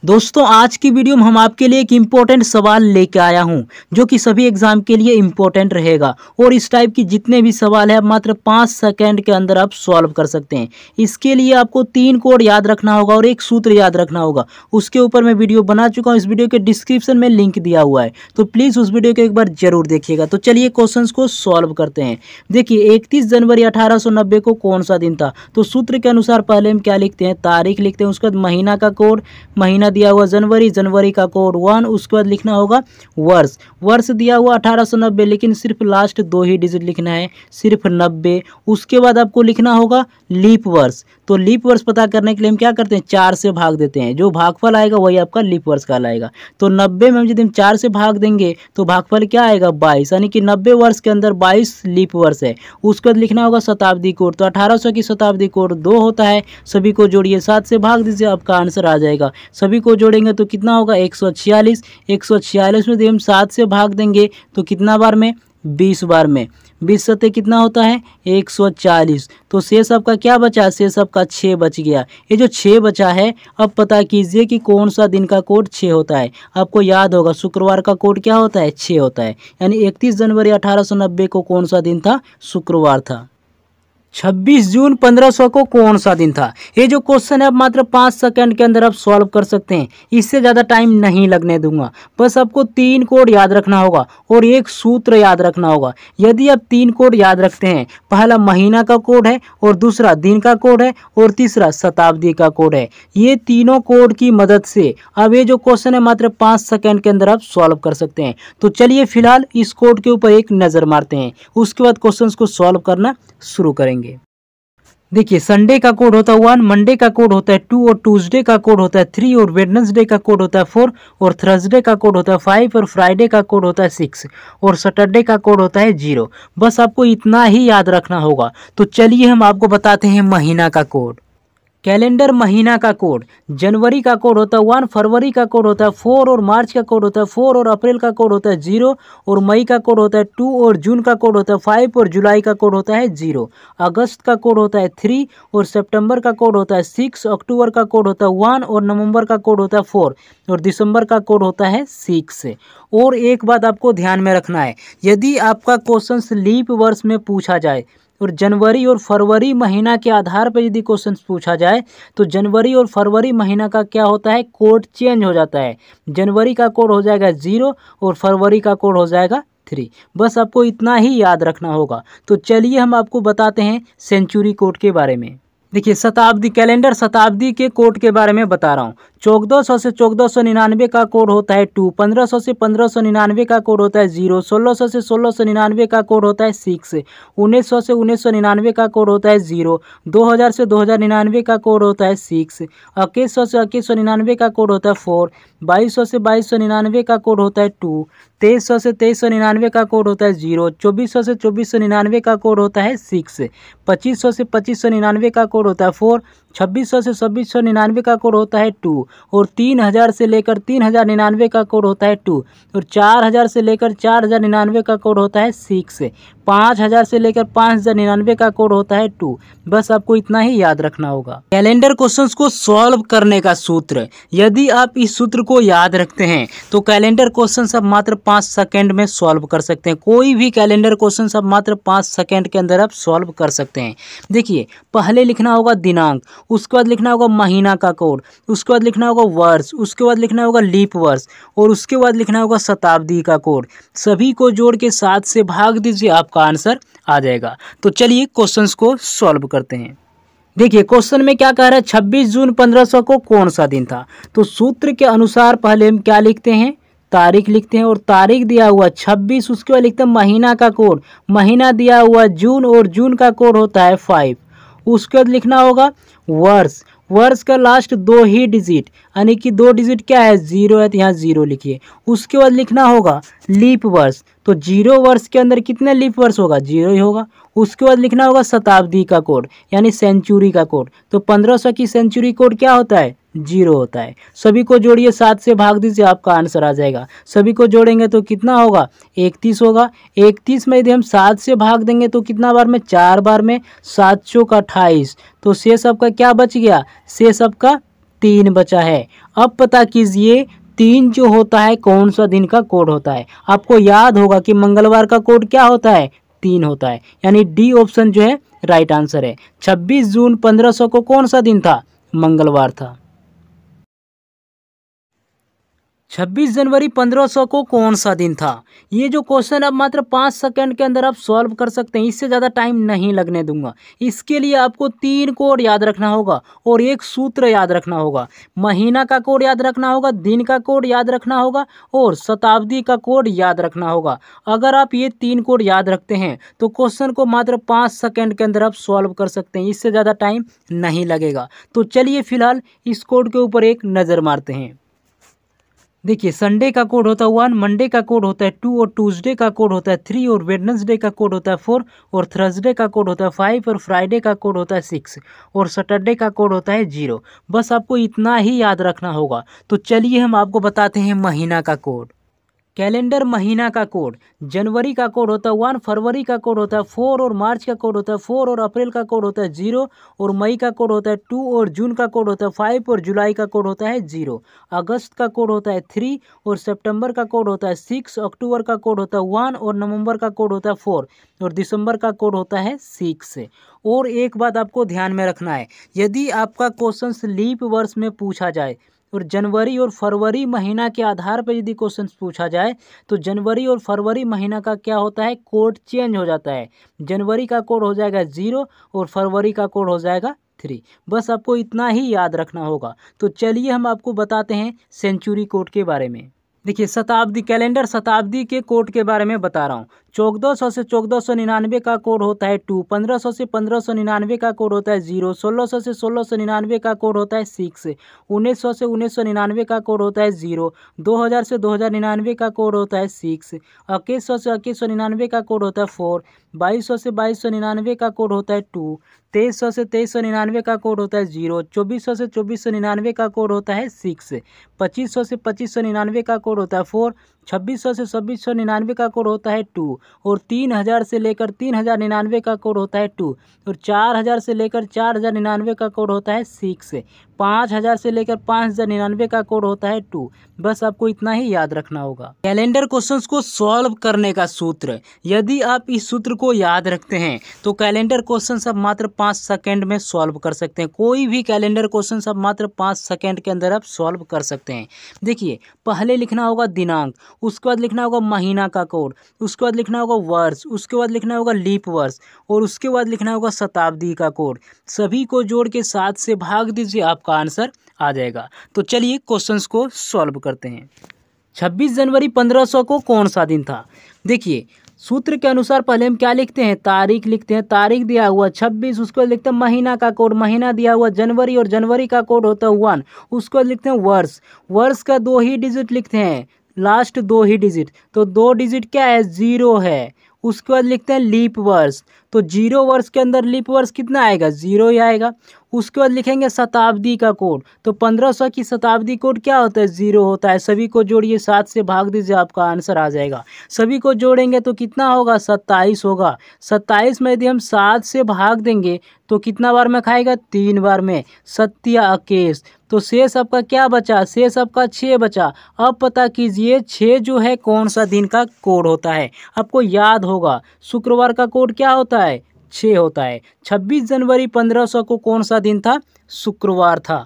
दोस्तों आज की वीडियो में हम आपके लिए एक इम्पोर्टेंट सवाल लेके आया हूं जो कि सभी एग्जाम के लिए इम्पोर्टेंट रहेगा और इस टाइप की जितने भी सवाल है मात्र पाँच सेकेंड के अंदर आप सॉल्व कर सकते हैं इसके लिए आपको तीन कोड याद रखना होगा और एक सूत्र याद रखना होगा उसके ऊपर मैं वीडियो बना चुका हूँ इस वीडियो के डिस्क्रिप्शन में लिंक दिया हुआ है तो प्लीज़ उस वीडियो को एक बार जरूर देखिएगा तो चलिए क्वेश्चन को सॉल्व करते हैं देखिए इकतीस जनवरी अठारह को कौन सा दिन था तो सूत्र के अनुसार पहले हम क्या लिखते हैं तारीख लिखते हैं उसके बाद महीना का कोड महीना महीना दिया हुआ जनवरी जनवरी का कोड वन उसके बाद लिखना होगा वर्ष वर्ष दिया हुआ अठारह लेकिन सिर्फ लास्ट दो ही डिजिट लिखना है सिर्फ नब्बे उसके बाद आपको लिखना होगा लीप वर्ष तो लीप वर्ष पता करने के लिए हम क्या करते हैं चार से भाग देते हैं जो भागफल आएगा वही आपका लीप वर्ष का लाएगा तो नब्बे में हम यदि हम चार से भाग देंगे तो भागफल क्या आएगा बाईस यानी कि नब्बे वर्ष के अंदर बाईस लीप वर्ष है उसके बाद लिखना होगा शताब्दी कोड तो अठारह की शताब्दी कोड दो होता है सभी को जोड़िए सात से भाग दीजिए आपका आंसर आ जाएगा सभी सभी को जोड़ेंगे तो कितना होगा एक सौ छियालीस एक सौ छियालीस में यदि हम सात से भाग देंगे तो कितना बार में बीस बार में बीस सत्य कितना होता है एक सौ चालीस तो शेष आपका क्या बचा शेष आपका छः बच गया ये जो छः बचा है अब पता कीजिए कि कौन सा दिन का कोड छः होता है आपको याद होगा शुक्रवार का कोड क्या होता है छः होता है यानी इकतीस जनवरी अठारह को कौन सा दिन था शुक्रवार था 26 जून 1500 को कौन सा दिन था ये जो क्वेश्चन है आप मात्र पाँच सेकंड के अंदर आप सॉल्व कर सकते हैं इससे ज़्यादा टाइम नहीं लगने दूंगा बस आपको तीन कोड याद रखना होगा और एक सूत्र याद रखना होगा यदि आप तीन कोड याद रखते हैं पहला महीना का कोड है और दूसरा दिन का कोड है और तीसरा शताब्दी का कोड है ये तीनों कोड की मदद से अब ये जो क्वेश्चन है मात्र पाँच सेकेंड के अंदर आप सॉल्व कर सकते हैं तो चलिए फिलहाल इस कोड के ऊपर एक नज़र मारते हैं उसके बाद क्वेश्चन को सॉल्व करना शुरू करेंगे देखिए संडे का कोड होता है वन मंडे का कोड होता है टू और ट्यूसडे का कोड होता है थ्री और वेडनेसडे का कोड होता है फोर और थर्सडे का कोड होता है फाइव और फ्राइडे का कोड होता है सिक्स और सैटरडे का कोड होता है जीरो बस आपको इतना ही याद रखना होगा तो चलिए हम आपको बताते हैं महीना का कोड कैलेंडर महीना का कोड जनवरी का कोड होता है वन फरवरी का कोड होता है फोर और मार्च का कोड होता है फोर और अप्रैल का कोड होता है जीरो और मई का कोड होता है टू और जून का कोड होता है फाइव और जुलाई का कोड होता है जीरो अगस्त का कोड होता है थ्री और सितंबर का कोड होता है सिक्स अक्टूबर का कोड होता है वन और नवम्बर का कोड होता है फोर और दिसंबर का कोड होता है सिक्स और एक बात आपको ध्यान में रखना है यदि आपका क्वेश्चन लीप वर्ष में पूछा जाए और जनवरी और फरवरी महीना के आधार पर यदि क्वेश्चन पूछा जाए तो जनवरी और फरवरी महीना का क्या होता है कोड चेंज हो जाता है जनवरी का कोड हो जाएगा जीरो और फरवरी का कोड हो जाएगा थ्री बस आपको इतना ही याद रखना होगा तो चलिए हम आपको बताते हैं सेंचुरी कोड के बारे में देखिए शताब्दी कैलेंडर शताब्दी के कोड के बारे में बता रहा हूँ चौदह सौ से चौदह सौ निन्यानवे का कोड होता है टू पंद्रह सौ से पंद्रह सौ निन्यानवे का कोड होता है जीरो सोलह सौ से सोलह सौ निन्यानवे का कोड होता है सिक्स उन्नीस सौ से उन्नीस सौ निन्यानवे का कोड होता है जीरो दो हज़ार से दो हज़ार निन्यानवे का कोड होता है सिक्स इक्कीस सौ से इक्कीस सौ निन्यानवे का कोड होता है फोर बाईस सौ से बाईस सौ निन्यानवे का कोड होता है टू तेईस सौ से तेईस सौ निन्यानवे का कोड होता है जीरो चौबीस सौ से चौबीस सौ निन्यानवे का कोड होता है सिक्स पच्चीस सौ से पच्चीस सौ निन्यानवे का कोड होता है फोर छब्बीस सौ से छब्बीस सौ निन्यानवे का कोड होता है टू और तीन हज़ार से लेकर तीन हज़ार निन्यानवे का कोड होता है टू और चार हज़ार से लेकर चार हज़ार निन्यानवे का कोड होता है सिक्स पाँच हज़ार से लेकर पाँच हज़ार निन्यानवे का कोड होता है टू बस आपको इतना ही याद रखना होगा कैलेंडर क्वेश्चंस को सॉल्व करने का सूत्र यदि आप इस सूत्र को याद रखते हैं तो कैलेंडर क्वेश्चंस आप मात्र पाँच सेकेंड में सॉल्व कर सकते हैं कोई भी कैलेंडर क्वेश्चंस आप मात्र पाँच सेकेंड के अंदर आप सॉल्व कर सकते हैं देखिए पहले लिखना होगा दिनांक उसके बाद लिखना होगा महीना का कोड उसके बाद लिखना होगा वर्ष उसके बाद लिखना होगा लीप वर्ष और उसके बाद लिखना होगा शताब्दी का कोड सभी को जोड़ के सात से भाग दीजिए आपका आपका आंसर आ जाएगा तो चलिए क्वेश्चंस को सॉल्व करते हैं देखिए क्वेश्चन में क्या कह रहा है 26 जून 1500 को कौन सा दिन था तो सूत्र के अनुसार पहले हम क्या लिखते हैं तारीख लिखते हैं और तारीख दिया हुआ 26 उसके बाद लिखते हैं महीना का कोड महीना दिया हुआ जून और जून का कोड होता है फाइव उसके बाद लिखना होगा वर्ष वर्ष का लास्ट दो ही डिजिट यानी कि दो डिजिट क्या है जीरो है तो यहाँ जीरो लिखिए उसके बाद लिखना होगा लीप वर्ष तो जीरो वर्ष के अंदर कितने लीप वर्ष होगा जीरो ही होगा उसके बाद लिखना होगा शताब्दी का कोड यानी सेंचुरी का कोड तो पंद्रह सौ की सेंचुरी कोड क्या होता है जीरो होता है सभी को जोड़िए सात से भाग दीजिए आपका आंसर आ जाएगा सभी को जोड़ेंगे तो कितना होगा इकतीस होगा इकतीस में यदि हम सात से भाग देंगे तो कितना बार में चार बार में सात चौक अट्ठाईस तो से सबका क्या बच गया से सबका तीन बचा है अब पता कीजिए तीन जो होता है कौन सा दिन का कोड होता है आपको याद होगा कि मंगलवार का कोड क्या होता है तीन होता है यानी डी ऑप्शन जो है राइट आंसर है 26 जून 1500 को कौन सा दिन था मंगलवार था छब्बीस जनवरी पंद्रह सौ को कौन सा दिन था ये जो क्वेश्चन आप मात्र पाँच सेकंड के अंदर आप सॉल्व कर सकते हैं इससे ज़्यादा टाइम नहीं लगने दूंगा इसके लिए आपको तीन कोड याद रखना होगा और एक सूत्र याद रखना होगा महीना का कोड याद रखना होगा दिन का कोड याद रखना होगा और शताब्दी का कोड याद रखना होगा अगर आप ये तीन कोड याद रखते हैं तो क्वेश्चन को मात्र पाँच सेकेंड के अंदर आप सॉल्व कर सकते हैं इससे ज़्यादा टाइम नहीं लगेगा तो चलिए फिलहाल इस कोड के ऊपर एक नज़र मारते हैं देखिए संडे का कोड होता है वन मंडे का कोड होता है टू और ट्यूसडे का कोड होता है थ्री और वेडनसडे का कोड होता है फोर और थर्सडे का कोड होता है फाइव और फ्राइडे का कोड होता है सिक्स और सैटरडे का कोड होता है जीरो बस आपको इतना ही याद रखना होगा तो चलिए हम आपको बताते हैं महीना का कोड कैलेंडर महीना का कोड जनवरी का कोड होता है वन फरवरी का कोड होता है फोर और मार्च का कोड होता है फोर और अप्रैल का कोड होता है जीरो और मई का कोड होता है टू और जून का कोड होता है फाइव और जुलाई का कोड होता है जीरो अगस्त का कोड होता है थ्री और सितंबर का कोड होता है सिक्स अक्टूबर का कोड होता है वन और नवम्बर का कोड होता है फोर और दिसंबर का कोड होता है सिक्स और एक बात आपको ध्यान में रखना है यदि आपका क्वेश्चन लीप वर्ष में पूछा जाए और जनवरी और फरवरी महीना के आधार पर यदि क्वेश्चन पूछा जाए तो जनवरी और फरवरी महीना का क्या होता है कोड चेंज हो जाता है जनवरी का कोड हो जाएगा ज़ीरो और फरवरी का कोड हो जाएगा थ्री बस आपको इतना ही याद रखना होगा तो चलिए हम आपको बताते हैं सेंचुरी कोड के बारे में देखिए शताब्दी कैलेंडर शताब्दी के कोड के बारे में बता रहा हूँ चौदह सौ से चौदह सौ निन्यानवे का कोड होता है टू पंद्रह सौ से पंद्रह सौ निन्यानवे का कोड होता है जीरो सोलह सौ से सोलह सौ निन्यानवे का कोड होता है सिक्स उन्नीस सौ से उन्नीस सौ निन्यानवे का कोड होता है जीरो दो हज़ार से दो हज़ार निन्यानवे का कोड होता है सिक्स इक्कीस सौ से इक्कीस सौ निन्यानवे का कोड होता है फोर बाईस सौ से बाईस सौ निन्यानवे का कोड होता है टू तेईस सौ से तेईस सौ निन्यानवे का कोड होता है जीरो चौबीस सौ से चौबीस सौ निन्यानवे का कोड होता है सिक्स पच्चीस सौ से पच्चीस सौ निन्यानवे का कोड होता है फोर छब्बीस सौ से छब्बीस सौ निन्यानवे का कोड होता है टू और तीन हज़ार से लेकर तीन हज़ार निन्यानवे का कोड होता है टू और चार हज़ार से लेकर चार हज़ार निन्यानवे का कोड होता है सिक्स पाँच हज़ार से लेकर पाँच हज़ार निन्यानवे का कोड होता है टू बस आपको इतना ही याद रखना होगा कैलेंडर क्वेश्चंस को सॉल्व करने का सूत्र यदि आप इस सूत्र को याद रखते हैं तो कैलेंडर क्वेश्चन आप मात्र पाँच सेकेंड में सॉल्व कर सकते हैं कोई भी कैलेंडर क्वेश्चन आप मात्र पाँच सेकेंड के अंदर आप सॉल्व कर सकते हैं देखिए पहले लिखना होगा दिनांक उसके बाद लिखना होगा महीना का कोड उसके बाद लिखना होगा वर्ष उसके बाद लिखना होगा लीप वर्ष और उसके बाद लिखना होगा शताब्दी का कोड सभी को जोड़ के साथ से भाग दीजिए आपका आंसर आ जाएगा तो चलिए क्वेश्चंस को सॉल्व करते हैं छब्बीस जनवरी पंद्रह सौ को कौन सा दिन था देखिए सूत्र के अनुसार पहले हम क्या लिखते हैं तारीख लिखते हैं तारीख दिया हुआ छब्बीस उसको लिखते हैं महीना का कोड महीना दिया हुआ जनवरी और जनवरी का कोड होता है वन उसको लिखते हैं वर्ष वर्ष का दो ही डिजिट लिखते हैं लास्ट दो ही डिजिट तो दो डिजिट क्या है ज़ीरो है उसके बाद लिखते हैं लीप वर्स तो जीरो वर्ष के अंदर लीप वर्ष कितना आएगा जीरो ही आएगा उसके बाद लिखेंगे शताब्दी का कोड तो पंद्रह सौ की शताब्दी कोड क्या होता है जीरो होता है सभी को जोड़िए सात से भाग दीजिए आपका आंसर आ जाएगा सभी को जोड़ेंगे तो कितना होगा सत्ताईस होगा सत्ताईस में यदि हम सात से भाग देंगे तो कितना बार में खाएगा तीन बार में सत्या अकेश तो शेष आपका क्या बचा शेष आपका छः बचा अब पता कीजिए छः जो है कौन सा दिन का कोड होता है आपको याद होगा शुक्रवार का कोड क्या होता है होता है छः होता है छब्बीस जनवरी पंद्रह सौ को कौन सा दिन था शुक्रवार था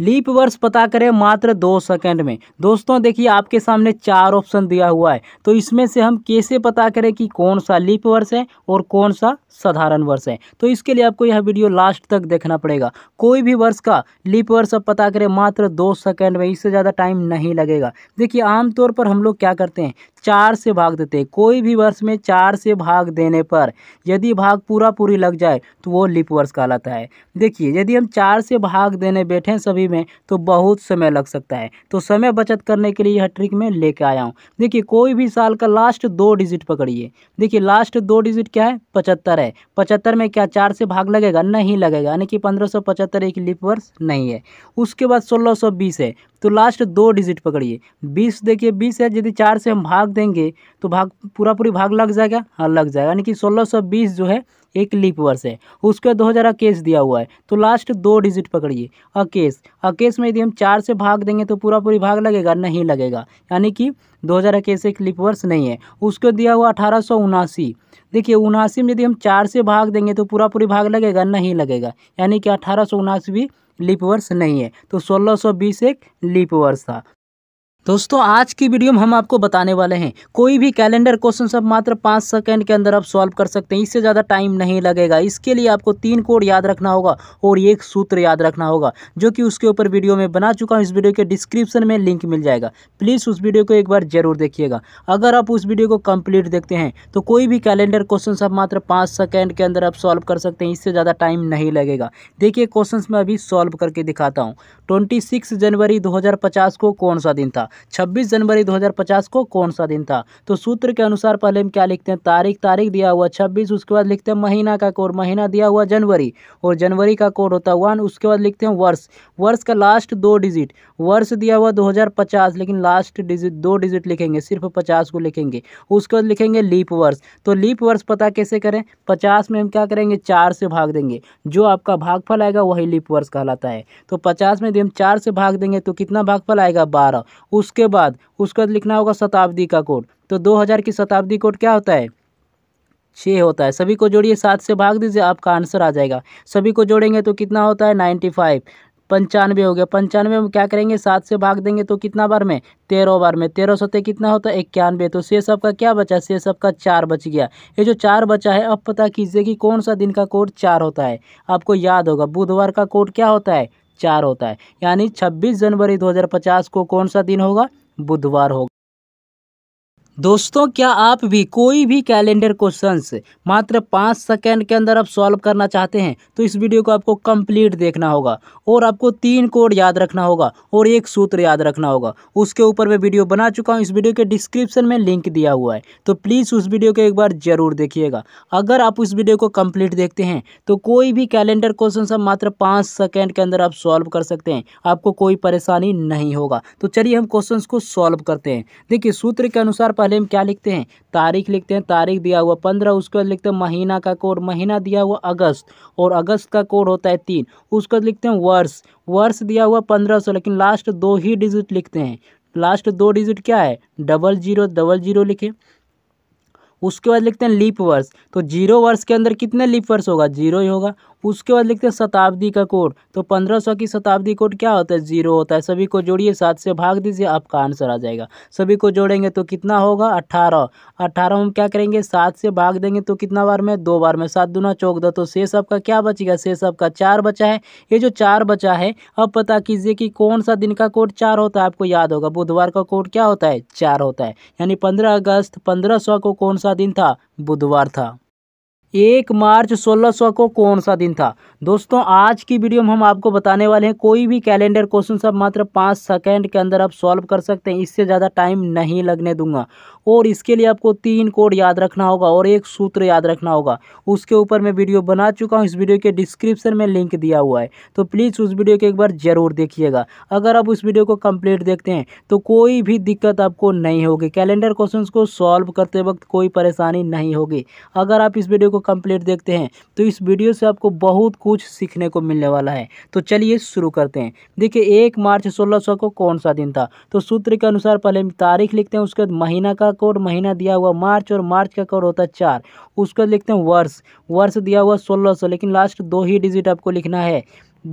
लीप वर्ष पता करें मात्र दो सेकंड में दोस्तों देखिए आपके सामने चार ऑप्शन दिया हुआ है तो इसमें से हम कैसे पता करें कि कौन सा लीप वर्ष है और कौन सा साधारण वर्ष है तो इसके लिए आपको यह वीडियो लास्ट तक देखना पड़ेगा कोई भी वर्ष का लीप वर्ष अब पता करें मात्र दो सेकेंड में इससे ज़्यादा टाइम नहीं लगेगा देखिए आमतौर पर हम लोग क्या करते हैं चार से भाग देते हैं कोई भी वर्ष में चार से भाग देने पर यदि भाग पूरा पूरी लग जाए तो वो लिप वर्ष कहलाता है देखिए यदि हम चार से भाग देने बैठे सभी डिलीवरी में तो बहुत समय लग सकता है तो समय बचत करने के लिए यह ट्रिक मैं लेके आया हूँ देखिए कोई भी साल का लास्ट दो डिजिट पकड़िए देखिए लास्ट दो डिजिट क्या है पचहत्तर है पचहत्तर में क्या चार से भाग लगेगा नहीं लगेगा यानी कि पंद्रह एक लिप वर्ष नहीं है उसके बाद सोलह है तो लास्ट दो डिजिट पकड़िए बीस देखिए बीस है यदि चार से हम भाग देंगे तो भाग पूरा पूरी भाग लग जाएगा हाँ लग जाएगा यानी कि सोलह जो है एक लीप वर्ष है उसका दो हज़ार अकेश दिया हुआ है तो लास्ट दो डिजिट पकड़िए अकेश अकेश में यदि हम चार से भाग देंगे तो पूरा पूरी भाग लगेगा नहीं लगेगा यानी कि दो हज़ार अकेश एक लीप वर्ष नहीं है उसको दिया हुआ अठारह सौ उनासी देखिए उनासी में यदि हम चार से भाग देंगे तो पूरा पूरी भाग लगेगा नहीं लगेगा यानी कि अठारह सौ उनासी भी लीप वर्ष नहीं है तो सोलह सौ बीस एक लीप वर्ष था दोस्तों आज की वीडियो में हम आपको बताने वाले हैं कोई भी कैलेंडर क्वेश्चन सब मात्र पाँच सेकंड के अंदर आप सॉल्व कर सकते हैं इससे ज़्यादा टाइम नहीं लगेगा इसके लिए आपको तीन कोड याद रखना होगा और एक सूत्र याद रखना होगा जो कि उसके ऊपर वीडियो में बना चुका हूँ इस वीडियो के डिस्क्रिप्शन में लिंक मिल जाएगा प्लीज़ उस वीडियो को एक बार जरूर देखिएगा अगर आप उस वीडियो को कम्प्लीट देखते हैं तो कोई भी कैलेंडर क्वेश्चन सब मात्र पाँच सेकेंड के अंदर आप सॉल्व कर सकते हैं इससे ज़्यादा टाइम नहीं लगेगा देखिए क्वेश्चन मैं अभी सॉल्व करके दिखाता हूँ ट्वेंटी जनवरी दो को कौन सा दिन था 26 जनवरी 2050 को कौन सा दिन था तो सूत्र के अनुसार पहले हम क्या लिखते हैं तारीख तारीख दिया हुआ 26 उसके बाद लिखते हैं महीना का कोड महीना दिया हुआ जनवरी और जनवरी का कोड होता है वन उसके बाद लिखते हैं वर्ष वर्ष का लास्ट दो डिजिट वर्ष दिया हुआ दो लेकिन लास्ट डिजिट दो डिजिट लिखेंगे सिर्फ पचास को लिखेंगे उसके बाद लिखेंगे लीप वर्ष तो लीप वर्ष पता कैसे करें पचास में हम क्या करेंगे चार से भाग देंगे जो आपका भागफल आएगा वही लीप वर्ष कहलाता है तो पचास में हम चार से भाग देंगे तो कितना भागफल आएगा बारह उसके बाद उसके बाद लिखना होगा शताब्दी का कोड तो दो हज़ार की शताब्दी कोड क्या होता है छः होता है सभी को जोड़िए सात से भाग दीजिए आपका आंसर आ जाएगा सभी को जोड़ेंगे तो कितना होता है नाइन्टी फाइव पंचानवे हो गया पंचानवे में क्या करेंगे सात से भाग देंगे तो कितना बार में तेरह बार में तेरह सौ कितना होता है इक्यानवे तो सब सबका क्या बचा सब सबका चार बच गया ये जो चार बचा है अब पता कीजिए कि कौन सा दिन का कोड चार होता है आपको याद होगा बुधवार का कोड क्या होता है चार होता है यानी 26 जनवरी 2050 को कौन सा दिन होगा बुधवार होगा दोस्तों क्या आप भी कोई भी कैलेंडर क्वेश्चंस मात्र पाँच सेकेंड के अंदर आप सॉल्व करना चाहते हैं तो इस वीडियो को आपको कंप्लीट देखना होगा और आपको तीन कोड याद रखना होगा और एक सूत्र याद रखना होगा उसके ऊपर मैं वीडियो बना चुका हूँ इस वीडियो के डिस्क्रिप्शन में लिंक दिया हुआ है तो प्लीज़ उस वीडियो को एक बार ज़रूर देखिएगा अगर आप उस वीडियो को कम्प्लीट देखते हैं तो कोई भी कैलेंडर क्वेश्चन आप मात्र पाँच सेकेंड के अंदर आप सॉल्व कर सकते हैं आपको कोई परेशानी नहीं होगा तो चलिए हम क्वेश्चन को सॉल्व करते हैं देखिए सूत्र के अनुसार पहले हम क्या लिखते हैं तारीख लिखते हैं तारीख दिया हुआ पंद्रह उसके बाद लिखते हैं महीना का कोड महीना दिया हुआ अगस्त और अगस्त का कोड होता है तीन उसके बाद लिखते हैं वर्ष वर्ष दिया हुआ पंद्रह सौ लेकिन लास्ट दो ही डिजिट लिखते हैं लास्ट दो डिजिट क्या है डबल जीरो डबल जीरो लिखें उसके बाद लिखते हैं लीप वर्ष तो जीरो वर्ष के अंदर कितने लीप वर्ष होगा जीरो ही होगा उसके बाद लिखते हैं शताब्दी का कोड तो पंद्रह सौ की शताब्दी कोड क्या होता है जीरो होता है सभी को जोड़िए सात से भाग दीजिए आपका आंसर आ जाएगा सभी को जोड़ेंगे तो कितना होगा अट्ठारह अट्ठारह हम क्या करेंगे सात से भाग देंगे तो कितना बार में दो बार में सात दुना चौक दो तो शेष आपका क्या बचेगा शेष आपका चार बचा है ये जो चार बचा है अब पता कीजिए कि कौन सा दिन का कोड चार होता है आपको याद होगा बुधवार का कोड क्या होता है चार होता है यानी पंद्रह अगस्त पंद्रह सौ को कौन सा दिन था बुधवार था एक मार्च 1600 को कौन सा दिन था दोस्तों आज की वीडियो में हम आपको बताने वाले हैं कोई भी कैलेंडर क्वेश्चन सब मात्र पाँच सेकेंड के अंदर आप सॉल्व कर सकते हैं इससे ज़्यादा टाइम नहीं लगने दूंगा और इसके लिए आपको तीन कोड याद रखना होगा और एक सूत्र याद रखना होगा उसके ऊपर मैं वीडियो बना चुका हूँ इस वीडियो के डिस्क्रिप्शन में लिंक दिया हुआ है तो प्लीज़ उस वीडियो को एक बार ज़रूर देखिएगा अगर आप उस वीडियो को कम्प्लीट देखते हैं तो कोई भी दिक्कत आपको नहीं होगी कैलेंडर क्वेश्चन को सॉल्व करते वक्त कोई परेशानी नहीं होगी अगर आप इस वीडियो को कम्प्लीट देखते हैं तो इस वीडियो से आपको बहुत कुछ सीखने को मिलने वाला है तो चलिए शुरू करते हैं देखिए एक मार्च सोलह को कौन सा दिन था तो सूत्र के अनुसार पहले तारीख लिखते हैं उसके बाद महीना का कोड महीना दिया हुआ मार्च और मार्च का कोड होता है चार उसको लिखते हैं वर्ष वर्ष दिया हुआ सोलह सौ लेकिन लास्ट दो ही डिजिट आपको लिखना है